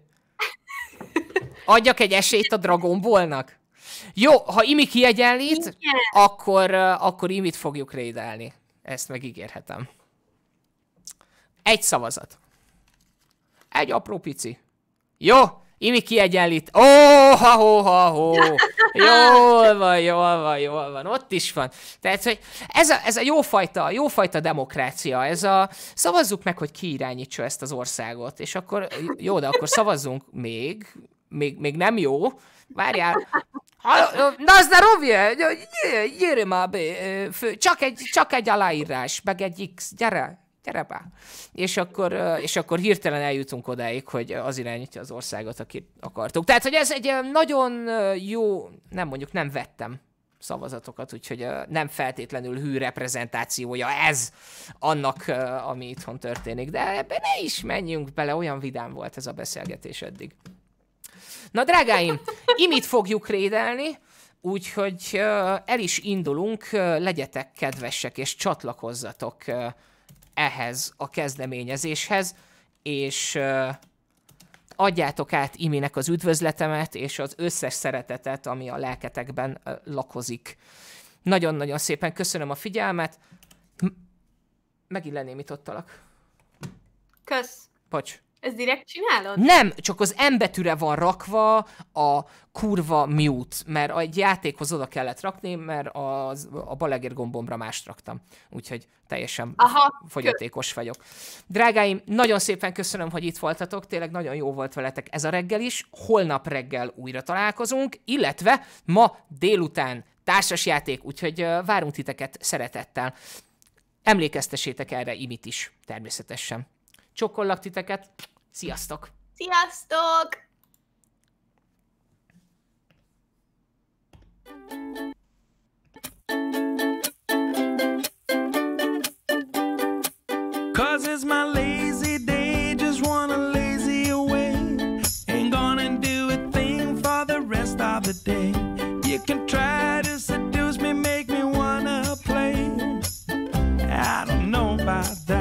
Adjak egy esélyt a Dragon Ballnak. Jó, ha Imi kiegyenlít, Igen. akkor, akkor Imit fogjuk rédelni. Ezt megígérhetem. Egy szavazat. Egy apró pici. Jó, Imi kiegyenlít. Ó, oh, ha, ho, ha, ho. Jól van, jól van, jól van. Ott is van. Tehát, hogy ez a, ez a jófajta, jófajta demokrácia. Ez a szavazzuk meg, hogy ki irányítsa ezt az országot. És akkor, jó, de akkor szavazzunk még. Még, még nem jó. Várjál. Na, az ne rovje! Gyere már be! Csak egy, csak egy aláírás, meg egy X. Gyere! kerebá. És akkor, és akkor hirtelen eljutunk odáig, hogy az irányítja az országot, akit akartuk. Tehát, hogy ez egy nagyon jó, nem mondjuk nem vettem szavazatokat, úgyhogy nem feltétlenül hű reprezentációja ez annak, ami itthon történik. De ebbe ne is menjünk bele, olyan vidám volt ez a beszélgetés eddig. Na, drágáim, imit fogjuk rédelni, úgyhogy el is indulunk, legyetek kedvesek és csatlakozzatok ehhez a kezdeményezéshez, és adjátok át iminek az üdvözletemet, és az összes szeretetet, ami a lelketekben lakozik. Nagyon-nagyon szépen köszönöm a figyelmet. Megint lenémítottalak. Kösz. Pocs. Ez direkt csinálod? Nem, csak az M betűre van rakva a kurva mute, mert egy játékhoz oda kellett rakni, mert az, a balegér gombomra mást raktam. Úgyhogy teljesen Aha, fogyatékos vagyok. Drágáim, nagyon szépen köszönöm, hogy itt voltatok, tényleg nagyon jó volt veletek ez a reggel is. Holnap reggel újra találkozunk, illetve ma délután társas játék, úgyhogy várunk titeket szeretettel. Emlékeztessétek erre imit is, természetesen. Csokollak titeket. Sziasztok! Sziasztok! Cause it's my lazy day, just wanna lazy away. Ain't gonna do a thing for the rest of the day. You can try to seduce me, make me wanna play. I don't know about that.